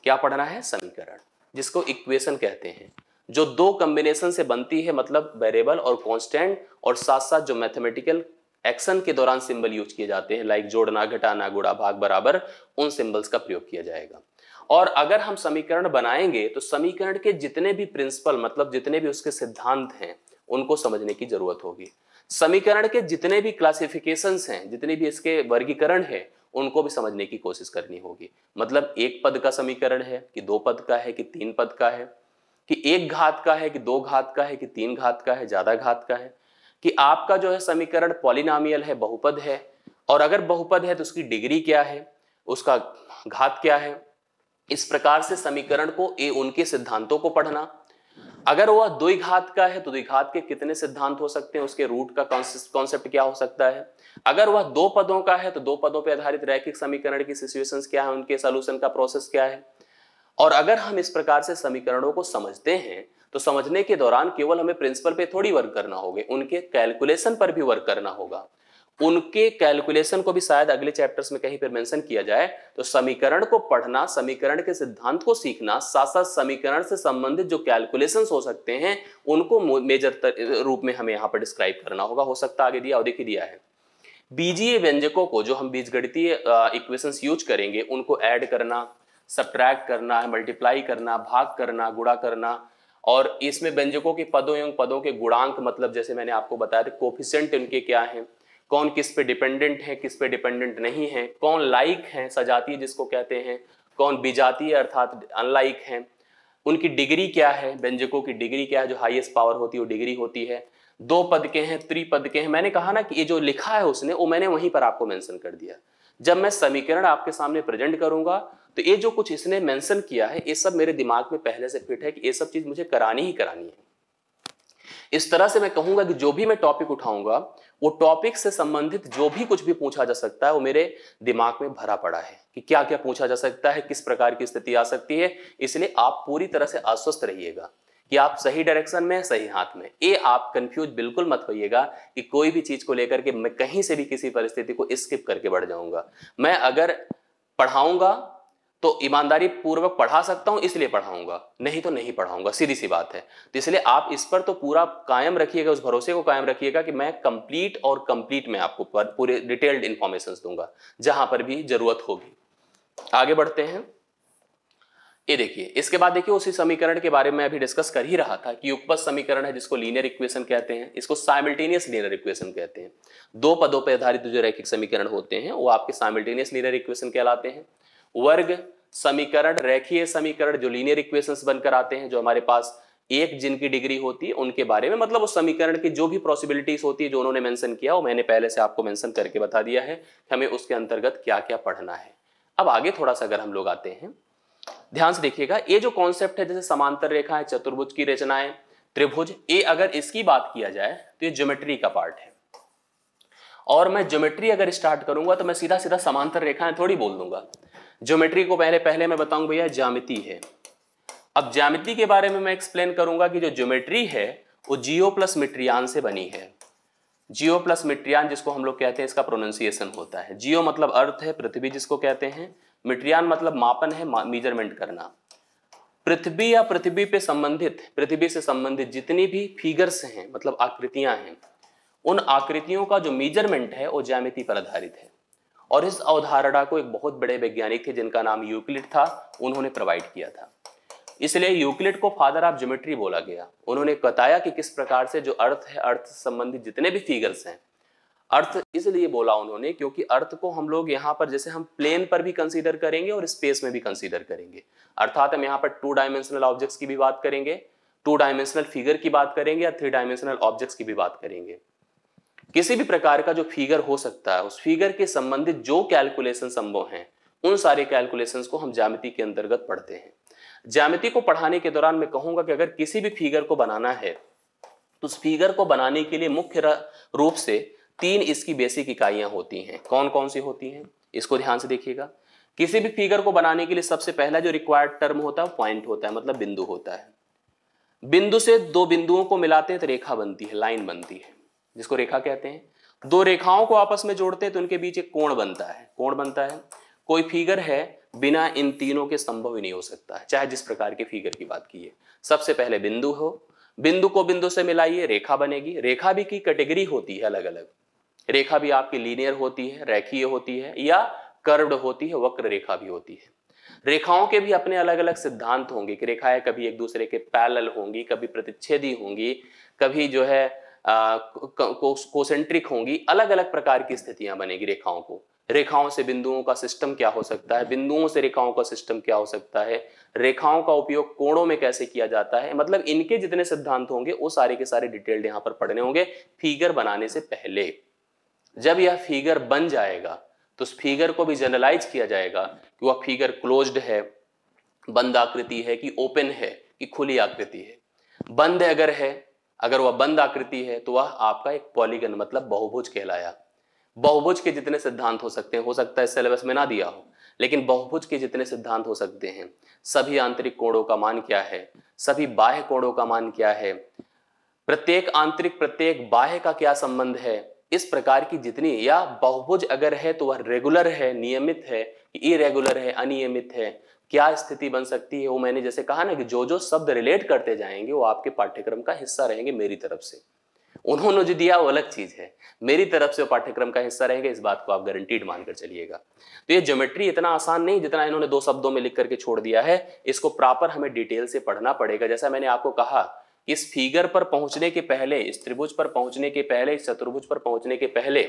क्या पढ़ना है समीकरण जिसको इक्वेशन कहते हैं जो दो कम्बिनेशन से बनती है मतलब वेरिएबल और कांस्टेंट और साथ साथ जो मैथमेटिकल एक्शन के दौरान सिंबल यूज किए जाते हैं लाइक जोड़ना घटाना गुड़ा भाग बराबर उन सिंबल्स का प्रयोग किया जाएगा और अगर हम समीकरण बनाएंगे तो समीकरण के जितने भी प्रिंसिपल मतलब जितने भी उसके सिद्धांत हैं उनको समझने की जरूरत होगी समीकरण के जितने भी क्लासिफिकेशन हैं जितने भी इसके वर्गीकरण है उनको भी समझने की कोशिश करनी होगी मतलब एक पद का समीकरण है कि दो पद का है कि तीन पद का है कि एक घात का है कि दो घात का है कि तीन घात का है ज्यादा घात का है कि आपका जो है समीकरण पॉलिनामियल है बहुपद है और अगर बहुपद है तो उसकी डिग्री क्या है उसका घात क्या है इस प्रकार से समीकरण को ए उनके सिद्धांतों को पढ़ना अगर वह द्विघात का है तो द्विघात के कितने सिद्धांत हो सकते हैं उसके रूट का कॉन्सेप्ट क्या हो सकता है अगर वह दो पदों का है तो दो पदों पर आधारित रैखिक समीकरण की सिचुएशन क्या है उनके सोल्यूशन का प्रोसेस क्या है और अगर हम इस प्रकार से समीकरणों को समझते हैं तो समझने के दौरान केवल हमें प्रिंसिपल पे थोड़ी वर्क करना होगा उनके कैलकुलेशन पर भी वर्क करना होगा उनके कैलकुलेशन को भी शायद अगले चैप्टर्स में कहीं पर मेंशन किया जाए तो समीकरण को पढ़ना समीकरण के सिद्धांत को सीखना साथ साथ समीकरण से संबंधित जो कैलकुलेशन हो सकते हैं उनको मेजर रूप में हमें यहाँ पर डिस्क्राइब करना होगा हो सकता आगे दिया और देखिए दिया है बीजीय व्यंजकों को जो हम बीजगणितीय इक्वेशंस यूज करेंगे उनको ऐड करना सब्ट्रैक्ट करना मल्टीप्लाई करना भाग करना गुड़ा करना और इसमें व्यंजकों के पदों एवं पदों के गुणांक मतलब जैसे मैंने आपको बताया था कोफिशेंट उनके क्या हैं कौन किस पे डिपेंडेंट है किस पे डिपेंडेंट नहीं है कौन लाइक है सजातीय जिसको कहते हैं कौन विजातीय अर्थात अनलाइक है उनकी डिग्री क्या है व्यंजकों की डिग्री क्या है जो हाईएस्ट पावर होती है वो डिग्री होती है दो पद के हैं त्रिपद के हैं मैंने कहा ना कि ये जो लिखा है उसने वो मैंने वहीं पर आपको मेंशन कर दिया जब मैं समीकरण आपके सामने प्रेजेंट करूंगा तो ये जो कुछ इसने मेंशन किया है ये सब मेरे दिमाग में पहले से फिट है कि ये सब चीज मुझे करानी ही करानी है इस तरह से मैं कहूंगा कि जो भी मैं टॉपिक उठाऊंगा वो टॉपिक से संबंधित जो भी कुछ भी पूछा जा सकता है वो मेरे दिमाग में भरा पड़ा है कि क्या क्या पूछा जा सकता है किस प्रकार की स्थिति आ सकती है इसलिए आप पूरी तरह से आश्वस्त रहिएगा कि आप सही डायरेक्शन में सही हाथ में ये आप कंफ्यूज बिल्कुल मत होइएगा कि कोई भी चीज़ को लेकर के मैं कहीं से भी किसी परिस्थिति को स्किप करके बढ़ जाऊंगा मैं अगर पढ़ाऊंगा तो ईमानदारी पूर्वक पढ़ा सकता हूं इसलिए पढ़ाऊंगा नहीं तो नहीं पढ़ाऊंगा सीधी सी बात है तो इसलिए आप इस पर तो पूरा कायम रखिएगा उस भरोसे को कायम रखिएगा कि मैं कंप्लीट और कंप्लीट में आपको पूरे डिटेल्ड इंफॉर्मेशन दूंगा जहां पर भी जरूरत होगी आगे बढ़ते हैं ये देखिए इसके बाद देखिए उसी समीकरण के बारे में अभी डिस्कस कर ही रहा था कि युगपत समीकरण है जिसको लीनियर इक्वेशन कहते हैं इसको साइमल्टेनियस लीनियर इक्वेशन कहते हैं दो पदों पर आधारित जो रैखिक समीकरण होते हैं वो आपके साइमल्टेनियस लीनियर इक्वेशन कहलाते हैं वर्ग समीकरण रेखीय समीकरण जो लीनियर इक्वेशन बनकर आते हैं जो हमारे पास एक जिनकी डिग्री होती है उनके बारे में मतलब उस समीकरण की जो भी पॉसिबिलिटीज होती है जो उन्होंने मेंशन किया वो मैंने पहले से आपको मेंशन करके बता दिया है हमें उसके अंतर्गत क्या क्या पढ़ना है अब आगे थोड़ा सा अगर हम लोग आते हैं ध्यान से देखिएगा ये जो कॉन्सेप्ट है जैसे समांतर रेखा है चतुर्भुज की रचनाएं त्रिभुज ये अगर इसकी बात किया जाए तो ये ज्योमेट्री का पार्ट है और मैं ज्योमेट्री अगर स्टार्ट करूंगा तो मैं सीधा सीधा समांतर रेखाएं थोड़ी बोल दूंगा ज्योमेट्री को पहले पहले मैं बताऊं भैया ज्यामिति है अब ज्यामिति के बारे में मैं एक्सप्लेन करूंगा कि जो ज्योमेट्री है वो जियो प्लस मिट्रियान से बनी है जियो प्लस मिट्रियान जिसको हम लोग कहते हैं इसका प्रोनाउंसिएशन होता है जियो मतलब अर्थ है पृथ्वी जिसको कहते हैं मिट्रियान मतलब मापन है मीजरमेंट करना पृथ्वी या पृथ्वी पे संबंधित पृथ्वी से संबंधित जितनी भी फिगर्स हैं मतलब आकृतियां हैं उन आकृतियों का जो मेजरमेंट है वो ज्यामिति पर आधारित है और इस अवधारणा को एक बहुत बड़े वैज्ञानिक थे जिनका नाम यूक्लिड था उन्होंने प्रोवाइड किया था इसलिए यूक्लिड को फादर ऑफ ज्योमेट्री बोला गया उन्होंने बताया कि किस प्रकार से जो अर्थ है अर्थ संबंधी जितने भी फिगर्स हैं अर्थ इसलिए बोला उन्होंने क्योंकि अर्थ को हम लोग यहाँ पर जैसे हम प्लेन पर भी कंसीडर करेंगे और स्पेस में भी कंसीडर करेंगे अर्थात हम यहाँ पर टू डायमेंशनल ऑब्जेक्ट्स की भी बात करेंगे टू डायमेंशनल फिगर की बात करेंगे या थ्री डायमेंशनल ऑब्जेक्ट्स की भी बात करेंगे किसी भी प्रकार का जो फिगर हो सकता है उस फिगर के संबंधित जो कैलकुलेशन संभव हैं उन सारे कैलकुलेशंस को हम ज्यामिति के अंतर्गत पढ़ते हैं ज्यामिति को पढ़ाने के दौरान मैं कहूंगा कि अगर किसी भी फिगर को बनाना है तो उस फिगर को बनाने के लिए मुख्य रूप से तीन इसकी बेसिक इकाइयां होती हैं कौन कौन सी होती हैं इसको ध्यान से देखिएगा किसी भी फिगर को बनाने के लिए सबसे पहला जो रिक्वायर्ड टर्म होता है पॉइंट होता है मतलब बिंदु होता है बिंदु से दो बिंदुओं को मिलाते हैं तो रेखा बनती है लाइन बनती है जिसको रेखा कहते हैं दो रेखाओं को आपस में जोड़ते हैं तो उनके बीच एक कोण बनता है कोण बनता है कोई फिगर है बिना इन तीनों के संभव ही नहीं हो सकता है चाहे जिस प्रकार के फिगर की बात की है सबसे पहले बिंदु हो बिंदु को बिंदु से मिलाइए रेखा बनेगी रेखा भी की कैटेगरी होती है अलग अलग रेखा भी आपकी लीनियर होती है रेखीय होती है या कर्व्ड होती है वक्र रेखा भी होती है रेखाओं के भी अपने अलग अलग सिद्धांत होंगे कि रेखाएं कभी एक दूसरे के पैरेलल होंगी कभी प्रतिच्छेदी होंगी कभी जो है कोसेंट्रिक होंगी अलग अलग प्रकार की स्थितियां बनेगी रेखाओं को रेखाओं से बिंदुओं का सिस्टम क्या हो सकता है बिंदुओं से रेखाओं का सिस्टम क्या हो सकता है रेखाओं का उपयोग कोणों में कैसे किया जाता है मतलब इनके जितने सिद्धांत होंगे वो सारे के सारे डिटेल्ड यहाँ पर पढ़ने होंगे फिगर बनाने से पहले जब यह फिगर बन जाएगा तो उस फिगर को भी जनरलाइज किया जाएगा कि वह फिगर क्लोज है बंद आकृति है कि ओपन है कि खुली आकृति है बंद अगर है अगर वह बंद आकृति है तो वह आपका एक पॉलीगन मतलब बहुभुज कहलाया बहुभुज के जितने सिद्धांत हो सकते हैं हो सकता है सिलेबस में ना दिया हो लेकिन बहुभुज के जितने सिद्धांत हो सकते हैं सभी आंतरिक कोणों का मान क्या है सभी बाह्य कोणों का मान क्या है प्रत्येक आंतरिक प्रत्येक बाह्य का क्या संबंध है इस प्रकार की जितनी या बहुभुज अगर है तो वह रेगुलर है नियमित है इरेगुलर है अनियमित है क्या स्थिति बन सकती है वो मैंने जैसे कहा ना कि जो जो शब्द रिलेट करते जाएंगे वो आपके पाठ्यक्रम का हिस्सा रहेंगे मेरी तरफ से उन्होंने जो दिया वो अलग चीज है मेरी तरफ से पाठ्यक्रम का हिस्सा रहेंगे इस बात को आप गारंटीड मानकर चलिएगा तो ये ज्योमेट्री इतना आसान नहीं जितना इन्होंने दो शब्दों में लिख करके छोड़ दिया है इसको प्रॉपर हमें डिटेल से पढ़ना पड़ेगा जैसा मैंने आपको कहा इस फिगर पर पहुंचने के पहले इस त्रिभुज पर पहुंचने के पहले इस चतुर्भुज पर पहुंचने के पहले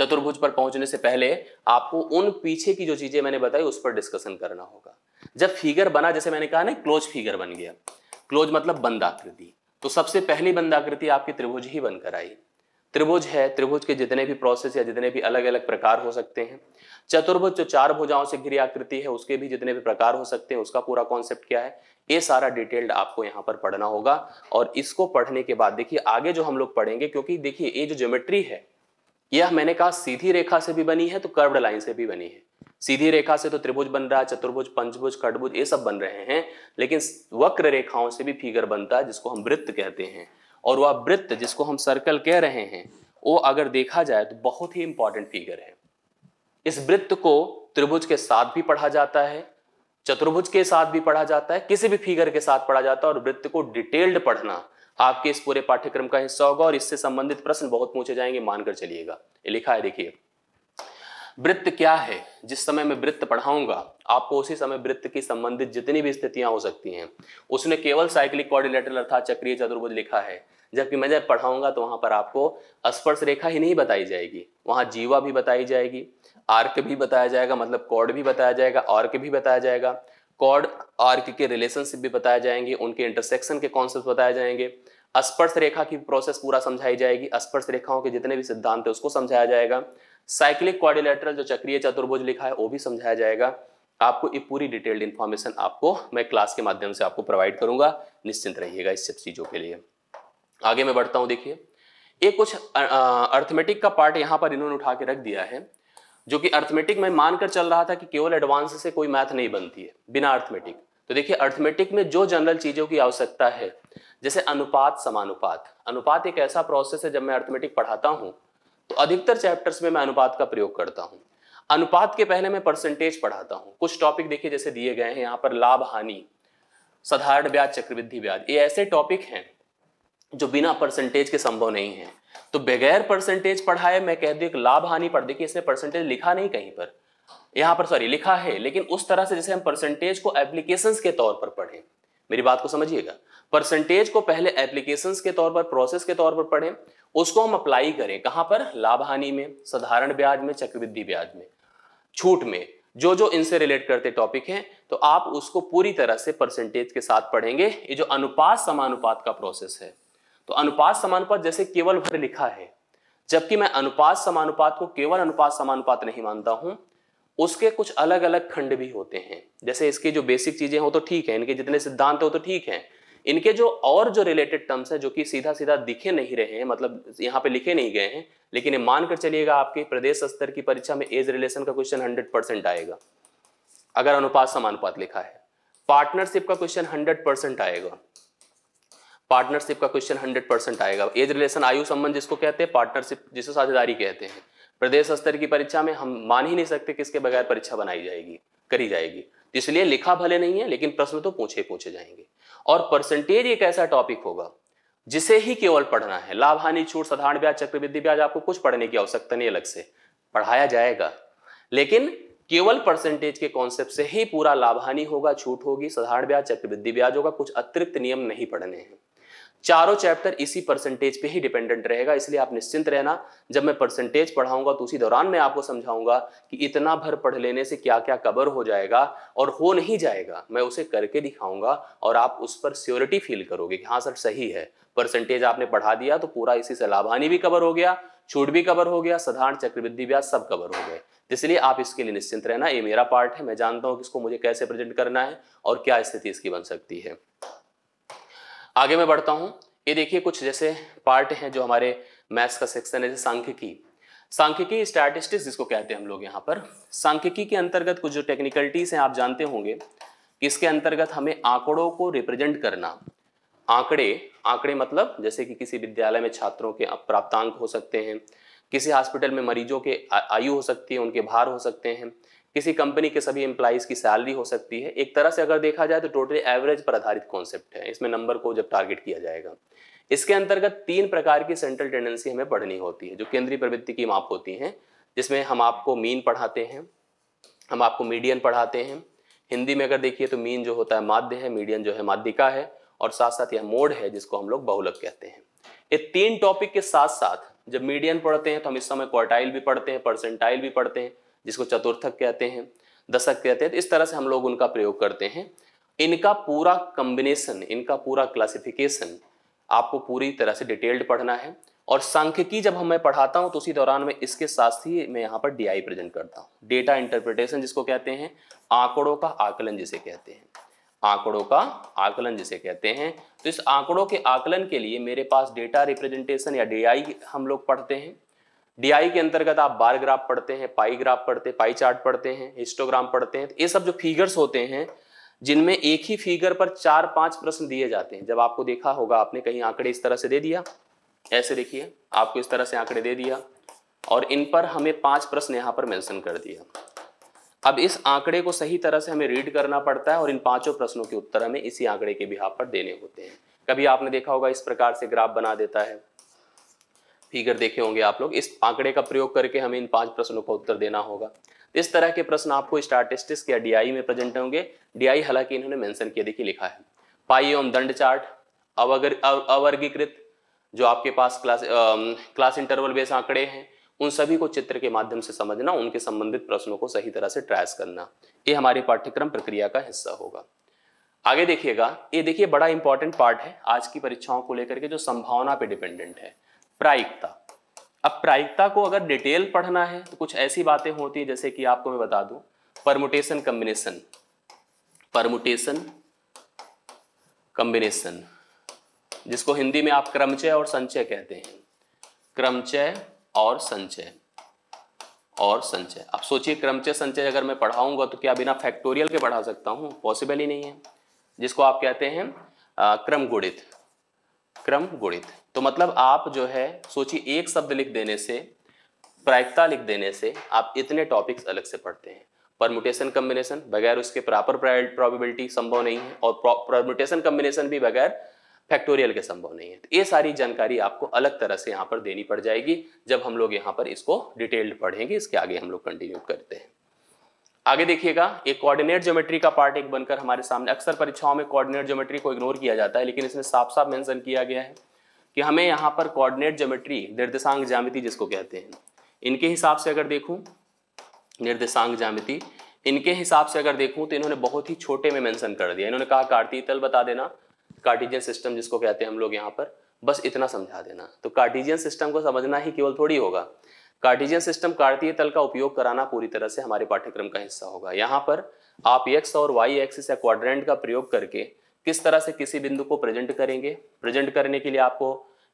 चतुर्भुज पर पहुंचने से पहले आपको उन पीछे की जो चीजें मैंने बताई उस पर डिस्कशन करना होगा जब फिगर बना जैसे मैंने कहा ना क्लोज फिगर बन गया क्लोज मतलब बंदाकृति तो सबसे पहली बंदाकृति आपकी त्रिभुज ही बनकर आई त्रिभुज है त्रिभुज के जितने भी प्रोसेस या जितने भी अलग अलग प्रकार हो सकते हैं चतुर्भुज जो चार भुजाओं से घिरी आकृति है उसके भी जितने भी प्रकार हो सकते हैं उसका पूरा कॉन्सेप्ट क्या है ये सारा डिटेल्ड आपको यहाँ पर पढ़ना होगा और इसको पढ़ने के बाद देखिए आगे जो हम लोग पढ़ेंगे क्योंकि देखिए ये जो ज्योमेट्री है यह मैंने कहा सीधी रेखा से भी बनी है तो कर्व लाइन से भी बनी है सीधी रेखा से तो त्रिभुज बन रहा है चतुर्भुज पंचभुज कटभुज ये सब बन रहे हैं लेकिन वक्र रेखाओं से भी फिगर बनता है जिसको हम वृत्त कहते हैं और वह वृत्त जिसको हम सर्कल कह रहे हैं वो अगर देखा जाए तो बहुत ही इंपॉर्टेंट फिगर है इस वृत्त को त्रिभुज के साथ भी पढ़ा जाता है चतुर्भुज के साथ भी पढ़ा जाता है किसी भी फिगर के साथ पढ़ा जाता है और वृत्त को डिटेल्ड पढ़ना आपके इस पूरे पाठ्यक्रम का हिस्सा होगा और इससे संबंधित प्रश्न बहुत पूछे जाएंगे मानकर चलिएगा लिखा है देखिए वृत्त क्या है जिस समय मैं वृत्त पढ़ाऊंगा आपको उसी समय वृत्त की संबंधित जितनी भी स्थितियां हो सकती हैं उसने केवल साइक्लिक कोऑर्डिनेटर अर्थात चक्रीय चतुर्भुज लिखा है जबकि मैं जब पढ़ाऊंगा तो वहां पर आपको स्पर्श रेखा ही नहीं बताई जाएगी वहां जीवा भी बताई जाएगी आर्क भी बताया जाएगा मतलब कॉर्ड भी बताया जाएगा आर्क भी बताया जाएगा कॉर्ड आर्क के रिलेशनशिप भी बताए जाएंगे उनके इंटरसेक्शन के कॉन्सेप्ट बताए जाएंगे स्पर्श रेखा की प्रोसेस पूरा समझाई जाएगी स्पर्श रेखाओं के जितने भी सिद्धांत है उसको समझाया जाएगा साइक्लिक क्वारिलेटरल जो चक्रीय चतुर्भुज लिखा है वो भी समझाया जाएगा आपको ये पूरी डिटेल्ड इन्फॉर्मेशन आपको मैं क्लास के माध्यम से आपको प्रोवाइड करूंगा निश्चिंत रहिएगा इस सब चीज़ों के लिए आगे मैं बढ़ता हूँ देखिए ये कुछ अर्थमेटिक का पार्ट यहाँ पर इन्होंने उठा के रख दिया है जो कि अर्थमेटिक में मानकर चल रहा था कि केवल एडवांस से कोई मैथ नहीं बनती है बिना अर्थमेटिक तो देखिए अर्थमेटिक में जो जनरल चीजों की आवश्यकता है जैसे अनुपात समानुपात अनुपात एक ऐसा प्रोसेस है जब मैं अर्थमेटिक पढ़ाता हूँ तो अधिकतर चैप्टर्स में मैं अनुपात का प्रयोग करता हूँ अनुपात के पहले मैं परसेंटेज पढ़ाता हूँ कुछ टॉपिक देखिए जैसे दिए गए हैं यहाँ पर लाभ हानि साधारण ब्याज चक्रवृद्धि ब्याज ये ऐसे टॉपिक हैं जो बिना परसेंटेज के संभव नहीं है तो बगैर परसेंटेज पढ़ाए मैं कह दू एक लाभ हानि पढ़ देखिए इसमें परसेंटेज लिखा नहीं कहीं पर यहां पर सॉरी लिखा है लेकिन उस तरह से जैसे हम परसेंटेज को एप्लीकेशन के तौर पर पढ़े मेरी बात को समझिएगा परसेंटेज को पहले एप्लीकेशन के तौर पर प्रोसेस के तौर पर पढ़े उसको हम अप्लाई करें कहां पर लाभ हानि में साधारण ब्याज में चक्रवृद्धि ब्याज में छूट में जो जो इनसे रिलेट करते टॉपिक हैं तो आप उसको पूरी तरह से परसेंटेज के साथ पढ़ेंगे ये जो अनुपात समानुपात का प्रोसेस है तो अनुपात समानुपात जैसे केवल भर लिखा है जबकि मैं अनुपात समानुपात को केवल अनुपात समानुपात नहीं मानता हूं उसके कुछ अलग अलग खंड भी होते हैं जैसे इसके जो बेसिक चीजें हो तो ठीक है इनके जितने सिद्धांत हो तो ठीक है इनके जो और जो रिलेटेड टर्म्स हैं जो कि सीधा सीधा दिखे नहीं रहे हैं मतलब यहाँ पे लिखे नहीं गए हैं लेकिन ये मानकर चलिएगा आपके प्रदेश स्तर की परीक्षा में एज रिलेशन का क्वेश्चन हंड्रेड परसेंट आएगा अगर अनुपात समानुपात लिखा है पार्टनरशिप का क्वेश्चन हंड्रेड परसेंट आएगा पार्टनरशिप का क्वेश्चन हंड्रेड परसेंट आएगा एज रिलेशन आयु संबंध जिसको कहते हैं पार्टनरशिप जिसे साझेदारी कहते हैं प्रदेश स्तर की परीक्षा में हम मान ही नहीं सकते किसके बगैर परीक्षा बनाई जाएगी करी जाएगी इसलिए लिखा भले नहीं है लेकिन प्रश्न तो पूछे पूछे जाएंगे और परसेंटेज एक ऐसा टॉपिक होगा जिसे ही केवल पढ़ना है लाभ हानि छूट साधारण ब्याज चक्रवृद्धि ब्याज आपको कुछ पढ़ने की आवश्यकता नहीं अलग से पढ़ाया जाएगा लेकिन केवल परसेंटेज के कॉन्सेप्ट से ही पूरा लाभ हानि होगा छूट होगी साधारण ब्याज चक्रवृद्धि ब्याज होगा कुछ अतिरिक्त नियम नहीं पढ़ने हैं चारों चैप्टर इसी परसेंटेज पे ही डिपेंडेंट रहेगा इसलिए आप निश्चिंत रहना जब मैं परसेंटेज पढ़ाऊंगा तो उसी दौरान मैं आपको समझाऊंगा कि इतना भर पढ़ लेने से क्या क्या कवर हो जाएगा और हो नहीं जाएगा मैं उसे करके दिखाऊंगा और आप उस पर स्योरिटी फील करोगे कि हाँ सर सही है परसेंटेज आपने पढ़ा दिया तो पूरा इसी से लाभानी भी कवर हो गया छूट भी कवर हो गया साधारण चक्रवृद्धि ब्याज सब कवर हो गए इसलिए आप इसके लिए निश्चिंत रहना ये मेरा पार्ट है मैं जानता हूँ कि इसको मुझे कैसे प्रेजेंट करना है और क्या स्थिति इसकी बन सकती है आगे मैं बढ़ता हूँ ये देखिए कुछ जैसे पार्ट हैं जो हमारे मैथ्स का सेक्शन है जैसे सांख्यिकी सांख्यिकी स्टैटिस्टिक्स जिसको कहते हैं हम लोग यहाँ पर सांख्यिकी के अंतर्गत कुछ जो टेक्निकलिटीज हैं आप जानते होंगे कि इसके अंतर्गत हमें आंकड़ों को रिप्रेजेंट करना आंकड़े आंकड़े मतलब जैसे कि किसी विद्यालय में छात्रों के प्राप्तांक हो सकते हैं किसी हॉस्पिटल में मरीजों के आयु हो सकती है उनके भार हो सकते हैं किसी कंपनी के सभी एम्प्लाइज की सैलरी हो सकती है एक तरह से अगर देखा जाए तो टोटल एवरेज पर आधारित कॉन्सेप्ट है इसमें नंबर को जब टारगेट किया जाएगा इसके अंतर्गत तीन प्रकार की सेंट्रल टेंडेंसी हमें पढ़नी होती है जो केंद्रीय प्रवृत्ति की माप होती हैं जिसमें हम आपको मीन पढ़ाते हैं हम आपको मीडियन पढ़ाते हैं हिंदी में अगर देखिए तो मीन जो होता है माध्य है मीडियन जो है माध्यिका है और साथ साथ यह मोड है जिसको हम लोग बहुलक कहते हैं ये तीन टॉपिक के साथ साथ जब मीडियन पढ़ते हैं तो हम इस समय क्वार्टाइल भी पढ़ते हैं परसेंटाइल भी पढ़ते हैं जिसको चतुर्थक कहते हैं दशक कहते हैं तो इस तरह से हम लोग उनका प्रयोग करते हैं इनका पूरा कम्बिनेशन इनका पूरा क्लासिफिकेशन आपको पूरी तरह से डिटेल्ड पढ़ना है और सांख्यिकी जब हमें पढ़ाता हूँ तो उसी दौरान मैं इसके साथ ही मैं यहाँ पर डीआई प्रेजेंट करता हूँ डेटा इंटरप्रिटेशन जिसको कहते हैं आंकड़ों का आकलन जिसे कहते हैं आंकड़ों का आकलन जिसे कहते हैं तो इस आंकड़ों के आकलन के लिए मेरे पास डेटा रिप्रेजेंटेशन या डीआई हम लोग पढ़ते हैं डीआई के अंतर्गत आप बार ग्राफ पढ़ते हैं पाई ग्राफ पढ़ते हैं पाई चार्ट पढ़ते हैं हिस्टोग्राम पढ़ते हैं तो ये सब जो फिगर्स होते हैं जिनमें एक ही फिगर पर चार पांच प्रश्न दिए जाते हैं जब आपको देखा होगा आपने कहीं आंकड़े इस तरह से दे दिया ऐसे देखिए आपको इस तरह से आंकड़े दे दिया और इन पर हमें पांच प्रश्न यहाँ पर मैंशन कर दिया अब इस आंकड़े को सही तरह से हमें रीड करना पड़ता है और इन पांचों प्रश्नों के उत्तर हमें इसी आंकड़े के बिहार पर देने होते हैं कभी आपने देखा होगा इस प्रकार से ग्राफ बना देता है फिगर देखे होंगे आप लोग इस आंकड़े का प्रयोग करके हमें इन पांच प्रश्नों का उत्तर देना होगा इस तरह के प्रश्न आपको स्टार्टिस्टिक्स या डीआई में प्रेजेंट होंगे डीआई हालांकि इन्होंने मेंशन किया देखिए लिखा है पाई एवं दंड चार्ट अवगर अवर्गीकृत जो आपके पास क्लास क्लास इंटरवल बेस आंकड़े हैं उन सभी को चित्र के माध्यम से समझना उनके संबंधित प्रश्नों को सही तरह से ट्रैस करना ये हमारे पाठ्यक्रम प्रक्रिया का हिस्सा होगा आगे देखिएगा ये देखिए बड़ा इंपॉर्टेंट पार्ट है आज की परीक्षाओं को लेकर के जो संभावना पे डिपेंडेंट है प्रायिकता अब प्रायिकता को अगर डिटेल पढ़ना है तो कुछ ऐसी बातें होती है जैसे कि आपको मैं बता दूं परमुटेशन कम्बिनेशन परमुटेशन कम्बिनेशन जिसको हिंदी में आप क्रमचय और संचय कहते हैं क्रमचय और संचय और संचय अब सोचिए क्रमचय संचय अगर मैं पढ़ाऊंगा तो क्या बिना फैक्टोरियल के पढ़ा सकता हूँ पॉसिबल ही नहीं है जिसको आप कहते हैं क्रम गुणित क्रम गुणित तो मतलब आप जो है सोचिए एक शब्द लिख देने से प्रायिकता लिख देने से आप इतने टॉपिक्स अलग से पढ़ते हैं परम्यूटेशन कम्बिनेशन बगैर उसके प्रॉपर प्रॉबिबिलिटी संभव नहीं है और परम्यूटेशन कम्बिनेशन भी बगैर फैक्टोरियल के संभव नहीं है तो ये सारी जानकारी आपको अलग तरह से यहाँ पर देनी पड़ जाएगी जब हम लोग यहाँ पर इसको डिटेल्ड पढ़ेंगे इसके आगे हम लोग कंटिन्यू करते हैं आगे देखिएगा एक कोऑर्डिनेट ज्योमेट्री का पार्ट एक बनकर हमारे सामने अक्सर परीक्षाओं में कोऑर्डिनेट ज्योमेट्री को इग्नोर किया जाता है लेकिन इसमें साफ साफ मेंशन किया गया है कि हमें यहाँ पर कोऑर्डिनेट ज्योमेट्री निर्देशांक ज्यामिति जिसको कहते हैं इनके हिसाब से अगर देखूँ निर्देशांक ज्यामिति इनके हिसाब से अगर देखूँ तो इन्होंने बहुत ही छोटे में मैंसन कर दिया इन्होंने कहा कार्तीय तल बता देना कार्टिजियन सिस्टम जिसको कहते हैं हम लोग यहाँ पर बस इतना समझा देना तो कार्टिजियन सिस्टम को समझना ही केवल थोड़ी होगा कार्टिजियन सिस्टम कार्तीय तल का उपयोग कराना पूरी तरह से हमारे पाठ्यक्रम का हिस्सा होगा यहाँ पर आप एक्स और वाई एक्सिस या क्वाड्रेंट का प्रयोग करके किस तरह से किसी बिंदु को प्रेजेंट करेंगे प्रेजेंट करने के लिए आपको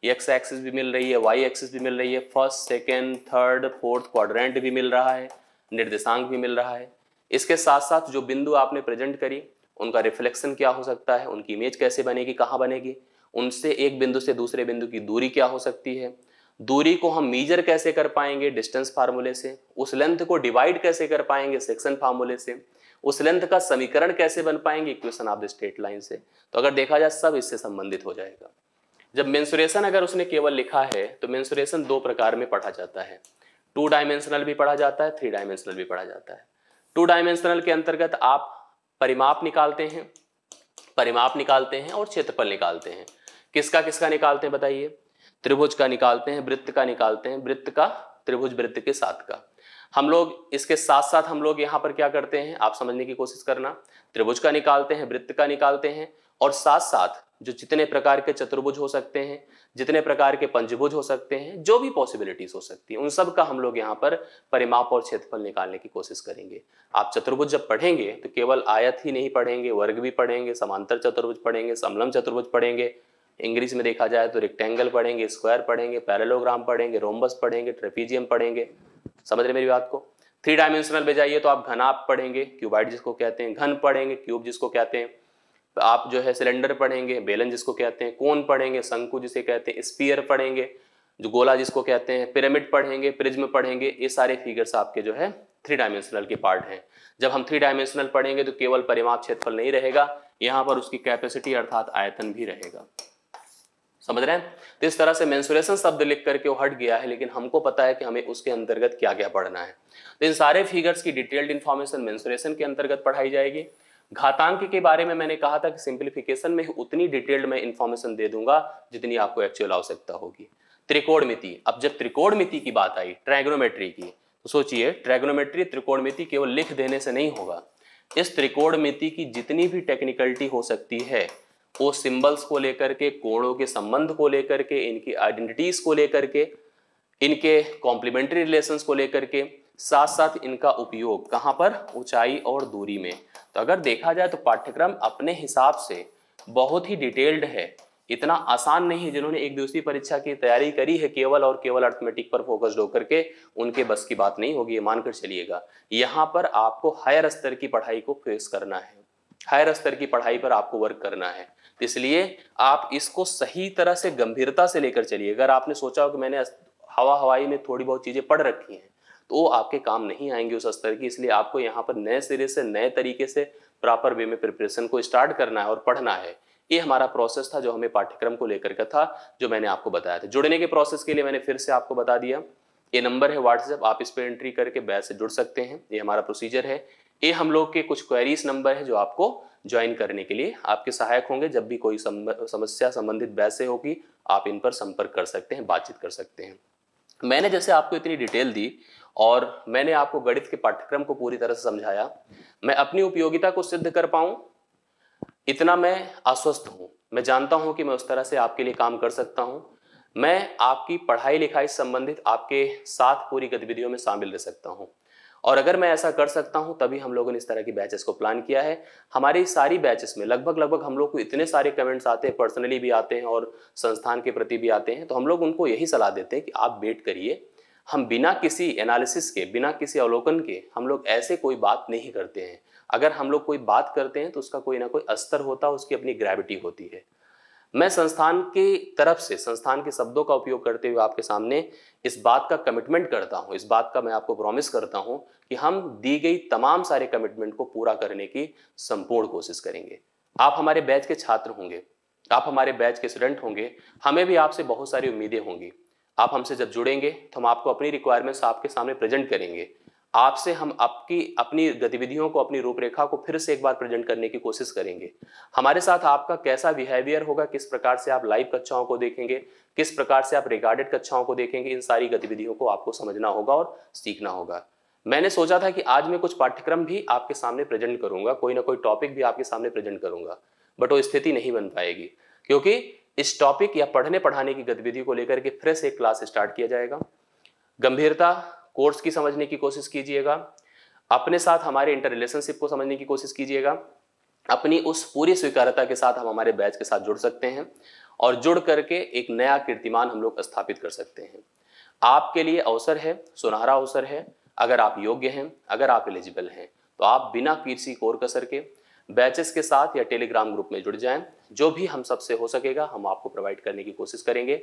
एक्स एक्सिस भी मिल रही है वाई एक्सिस भी मिल रही है first second third fourth quadrant भी मिल रहा है निर्देशांक भी मिल रहा है इसके साथ साथ जो बिंदु आपने प्रेजेंट करी उनका रिफ्लेक्शन क्या हो सकता है उनकी इमेज कैसे बनेगी कहाँ बनेगी उनसे एक बिंदु से दूसरे बिंदु की दूरी क्या हो सकती है दूरी को हम मीजर कैसे कर पाएंगे डिस्टेंस फार्मूले से उस लेंथ को डिवाइड कैसे कर पाएंगे सेक्शन फार्मूले से उस लेंथ का समीकरण कैसे बन पाएंगे equation of the straight line से तो अगर देखा जाए सब इससे संबंधित हो जाएगा जब मेंसुरेशन अगर उसने केवल लिखा है तो मेंसुरेशन दो प्रकार में पढ़ा जाता है टू डायमेंशनल भी पढ़ा जाता है थ्री डायमेंशनल भी पढ़ा जाता है टू डायमेंशनल के अंतर्गत आप परिमाप निकालते हैं परिमाप निकालते हैं और क्षेत्रफल निकालते हैं किसका किसका निकालते हैं बताइए त्रिभुज का निकालते हैं वृत्त का निकालते हैं वृत्त का त्रिभुज वृत्त के साथ का हम लोग इसके साथ साथ हम लोग यहाँ पर क्या करते हैं आप समझने की कोशिश करना त्रिभुज का निकालते हैं वृत्त का निकालते हैं और साथ साथ जो जितने प्रकार के चतुर्भुज हो सकते हैं जितने प्रकार के पंचभुज हो सकते हैं जो भी पॉसिबिलिटीज हो सकती है उन सब का हम लोग यहाँ पर परिमाप और क्षेत्रफल निकालने की कोशिश करेंगे आप चतुर्भुज जब पढ़ेंगे तो केवल आयत ही नहीं पढ़ेंगे वर्ग भी पढ़ेंगे समांतर चतुर्भुज पढ़ेंगे समलम चतुर्भुज पढ़ेंगे इंग्लिश में देखा जाए तो रेक्टेंगल पढ़ेंगे स्क्वायर पढ़ेंगे पैरेलोग्राम पढ़ेंगे रोम्बस पढ़ेंगे ट्रेपीजियम पढ़ेंगे समझ रहे मेरी बात को थ्री डायमेंशनल पे जाइए तो आप घनाप पढ़ेंगे क्यूबाइट जिसको कहते हैं घन पढ़ेंगे क्यूब जिसको कहते हैं आप जो है सिलेंडर पढ़ेंगे बेलन जिसको कहते हैं कोन पढ़ेंगे शंकु जिसे कहते हैं स्पीयर पढ़ेंगे जो गोला जिसको कहते हैं पिरामिड पढ़ेंगे प्रिज्म पढ़ेंगे ये सारे फिगर्स आपके जो है थ्री डायमेंशनल के पार्ट हैं जब हम थ्री डायमेंशनल पढ़ेंगे तो केवल परिमाप क्षेत्रफल नहीं रहेगा यहाँ पर उसकी कैपेसिटी अर्थात आयतन भी रहेगा समझ रहे हैं तो इस तरह से मेंसुरेशन शब्द लिख करके वो हट गया है लेकिन हमको पता है कि हमें उसके अंतर्गत क्या क्या पढ़ना है तो इन सारे फिगर्स की डिटेल्ड इन्फॉर्मेशन मेंसुरेशन के अंतर्गत पढ़ाई जाएगी घातांक के बारे में मैंने कहा था कि सिंप्लीफिकेशन में उतनी डिटेल्ड में इन्फॉर्मेशन दे दूंगा जितनी आपको एक्चुअल आवश्यकता होगी त्रिकोण अब जब त्रिकोण की बात आई ट्रैग्नोमेट्री की तो सोचिए ट्रैग्नोमेट्री त्रिकोण केवल लिख देने से नहीं होगा इस त्रिकोण की जितनी भी टेक्निकलिटी हो सकती है वो सिंबल्स को लेकर के कोणों के संबंध को लेकर के इनकी आइडेंटिटीज को लेकर के इनके कॉम्प्लीमेंट्री रिलेशन को लेकर के साथ साथ इनका उपयोग कहाँ पर ऊंचाई और दूरी में तो अगर देखा जाए तो पाठ्यक्रम अपने हिसाब से बहुत ही डिटेल्ड है इतना आसान नहीं है जिन्होंने एक दूसरी परीक्षा की तैयारी करी है केवल और केवल अर्थमेटिक पर फोकस होकर के उनके बस की बात नहीं होगी ये मानकर चलिएगा यहाँ पर आपको हायर स्तर की पढ़ाई को फेस करना है हायर स्तर की पढ़ाई पर आपको वर्क करना है इसलिए आप इसको सही तरह से गंभीरता से लेकर चलिए अगर आपने सोचा हो कि मैंने हवा हवाई में थोड़ी बहुत चीज़ें पढ़ रखी हैं तो आपके काम नहीं आएंगे उस स्तर की इसलिए आपको यहाँ पर नए सिरे से नए तरीके से प्रॉपर वे में प्रिपरेशन को स्टार्ट करना है और पढ़ना है ये हमारा प्रोसेस था जो हमें पाठ्यक्रम को लेकर का था जो मैंने आपको बताया था जुड़ने के प्रोसेस के लिए मैंने फिर से आपको बता दिया ये नंबर है व्हाट्सएप आप इस पर एंट्री करके बैच से जुड़ सकते हैं ये हमारा प्रोसीजर है ये हम लोग के कुछ क्वेरीज नंबर है जो आपको ज्वाइन करने के लिए आपके सहायक होंगे जब भी कोई समस्या संबंधित वैसे होगी आप इन पर संपर्क कर सकते हैं बातचीत कर सकते हैं मैंने जैसे आपको इतनी डिटेल दी और मैंने आपको गणित के पाठ्यक्रम को पूरी तरह से समझाया मैं अपनी उपयोगिता को सिद्ध कर पाऊं इतना मैं आश्वस्त हूं मैं जानता हूं कि मैं उस तरह से आपके लिए काम कर सकता हूं मैं आपकी पढ़ाई लिखाई संबंधित आपके साथ पूरी गतिविधियों में शामिल रह सकता हूं और अगर मैं ऐसा कर सकता हूं तभी हम लोगों ने इस तरह की बैचेस को प्लान किया है हमारी सारी बैचेस में लगभग लगभग हम लोग को इतने सारे कमेंट्स आते हैं पर्सनली भी आते हैं और संस्थान के प्रति भी आते हैं तो हम लोग उनको यही सलाह देते हैं कि आप वेट करिए हम बिना किसी एनालिसिस के बिना किसी अवलोकन के हम लोग ऐसे कोई बात नहीं करते हैं अगर हम लोग कोई बात करते हैं तो उसका कोई ना कोई अस्तर होता है उसकी अपनी ग्रेविटी होती है मैं संस्थान की तरफ से संस्थान के शब्दों का उपयोग करते हुए आपके सामने इस बात का कमिटमेंट करता हूँ इस बात का मैं आपको प्रॉमिस करता हूँ कि हम दी गई तमाम सारे कमिटमेंट को पूरा करने की संपूर्ण कोशिश करेंगे आप हमारे बैच के छात्र होंगे आप हमारे बैच के स्टूडेंट होंगे हमें भी आपसे बहुत सारी उम्मीदें होंगी आप हमसे जब जुड़ेंगे तो हम आपको अपनी रिक्वायरमेंट्स आपके सामने प्रेजेंट करेंगे आपसे हम आपकी अपनी गतिविधियों को अपनी रूपरेखा को फिर से एक बार प्रेजेंट करने की कोशिश करेंगे हमारे साथ आपका कैसा बिहेवियर होगा किस प्रकार से आप लाइव कक्षाओं को देखेंगे किस प्रकार से आप रिकॉर्डेड कक्षाओं को देखेंगे इन सारी गतिविधियों को आपको समझना होगा और सीखना होगा मैंने सोचा था कि आज मैं कुछ पाठ्यक्रम भी आपके सामने प्रेजेंट करूंगा कोई ना कोई टॉपिक भी आपके सामने प्रेजेंट करूंगा बट वो स्थिति नहीं बन पाएगी क्योंकि इस टॉपिक या पढ़ने पढ़ाने की गतिविधि को लेकर के फिर से एक क्लास स्टार्ट किया जाएगा गंभीरता कोर्स की समझने की कोशिश कीजिएगा अपने साथ हमारे इंटर रिलेशनशिप को समझने की कोशिश कीजिएगा अपनी उस पूरी स्वीकारता के साथ हम हमारे बैच के साथ जुड़ सकते हैं और जुड़ करके एक नया कीर्तिमान हम लोग स्थापित कर सकते हैं आपके लिए अवसर है सुनहरा अवसर है अगर आप योग्य हैं अगर आप एलिजिबल हैं तो आप बिना किसी कोर कसर के बैचेस के साथ या टेलीग्राम ग्रुप में जुड़ जाएं जो भी हम सबसे हो सकेगा हम आपको प्रोवाइड करने की कोशिश करेंगे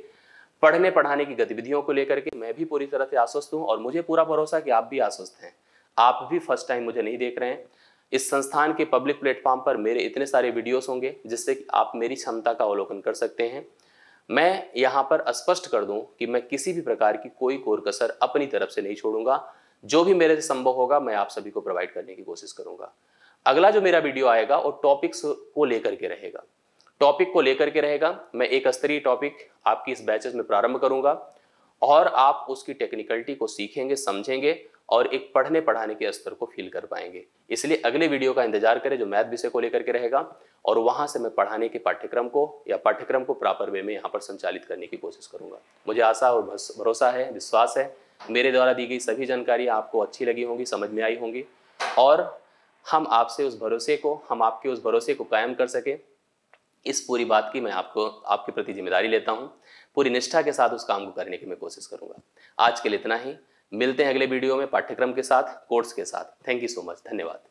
पढ़ने पढ़ाने की गतिविधियों को लेकर के मैं भी पूरी तरह से आश्वस्त हूँ और मुझे पूरा भरोसा कि आप भी आश्वस्त हैं आप भी फर्स्ट टाइम मुझे नहीं देख रहे हैं इस संस्थान के पब्लिक प्लेटफॉर्म पर मेरे इतने सारे वीडियोस होंगे जिससे कि आप मेरी क्षमता का अवलोकन कर सकते हैं मैं यहाँ पर स्पष्ट कर दूँ कि मैं किसी भी प्रकार की कोई कोर कसर अपनी तरफ से नहीं छोड़ूंगा जो भी मेरे से संभव होगा मैं आप सभी को प्रोवाइड करने की कोशिश करूँगा अगला जो मेरा वीडियो आएगा वो टॉपिक्स को लेकर के रहेगा टॉपिक को लेकर के रहेगा मैं एक स्तरीय टॉपिक आपकी इस बैचेस में प्रारंभ करूंगा और आप उसकी टेक्निकलिटी को सीखेंगे समझेंगे और एक पढ़ने पढ़ाने के स्तर को फील कर पाएंगे इसलिए अगले वीडियो का इंतजार करें जो मैथ विषय को लेकर के रहेगा और वहां से मैं पढ़ाने के पाठ्यक्रम को या पाठ्यक्रम को प्रॉपर वे में यहाँ पर संचालित करने की कोशिश करूंगा मुझे आशा और भरोसा है विश्वास है मेरे द्वारा दी गई सभी जानकारी आपको अच्छी लगी होंगी समझ में आई होंगी और हम आपसे उस भरोसे को हम आपके उस भरोसे को कायम कर सकें इस पूरी बात की मैं आपको आपके प्रति जिम्मेदारी लेता हूँ पूरी निष्ठा के साथ उस काम को करने की मैं कोशिश करूँगा आज के लिए इतना ही मिलते हैं अगले वीडियो में पाठ्यक्रम के साथ कोर्स के साथ थैंक यू सो मच धन्यवाद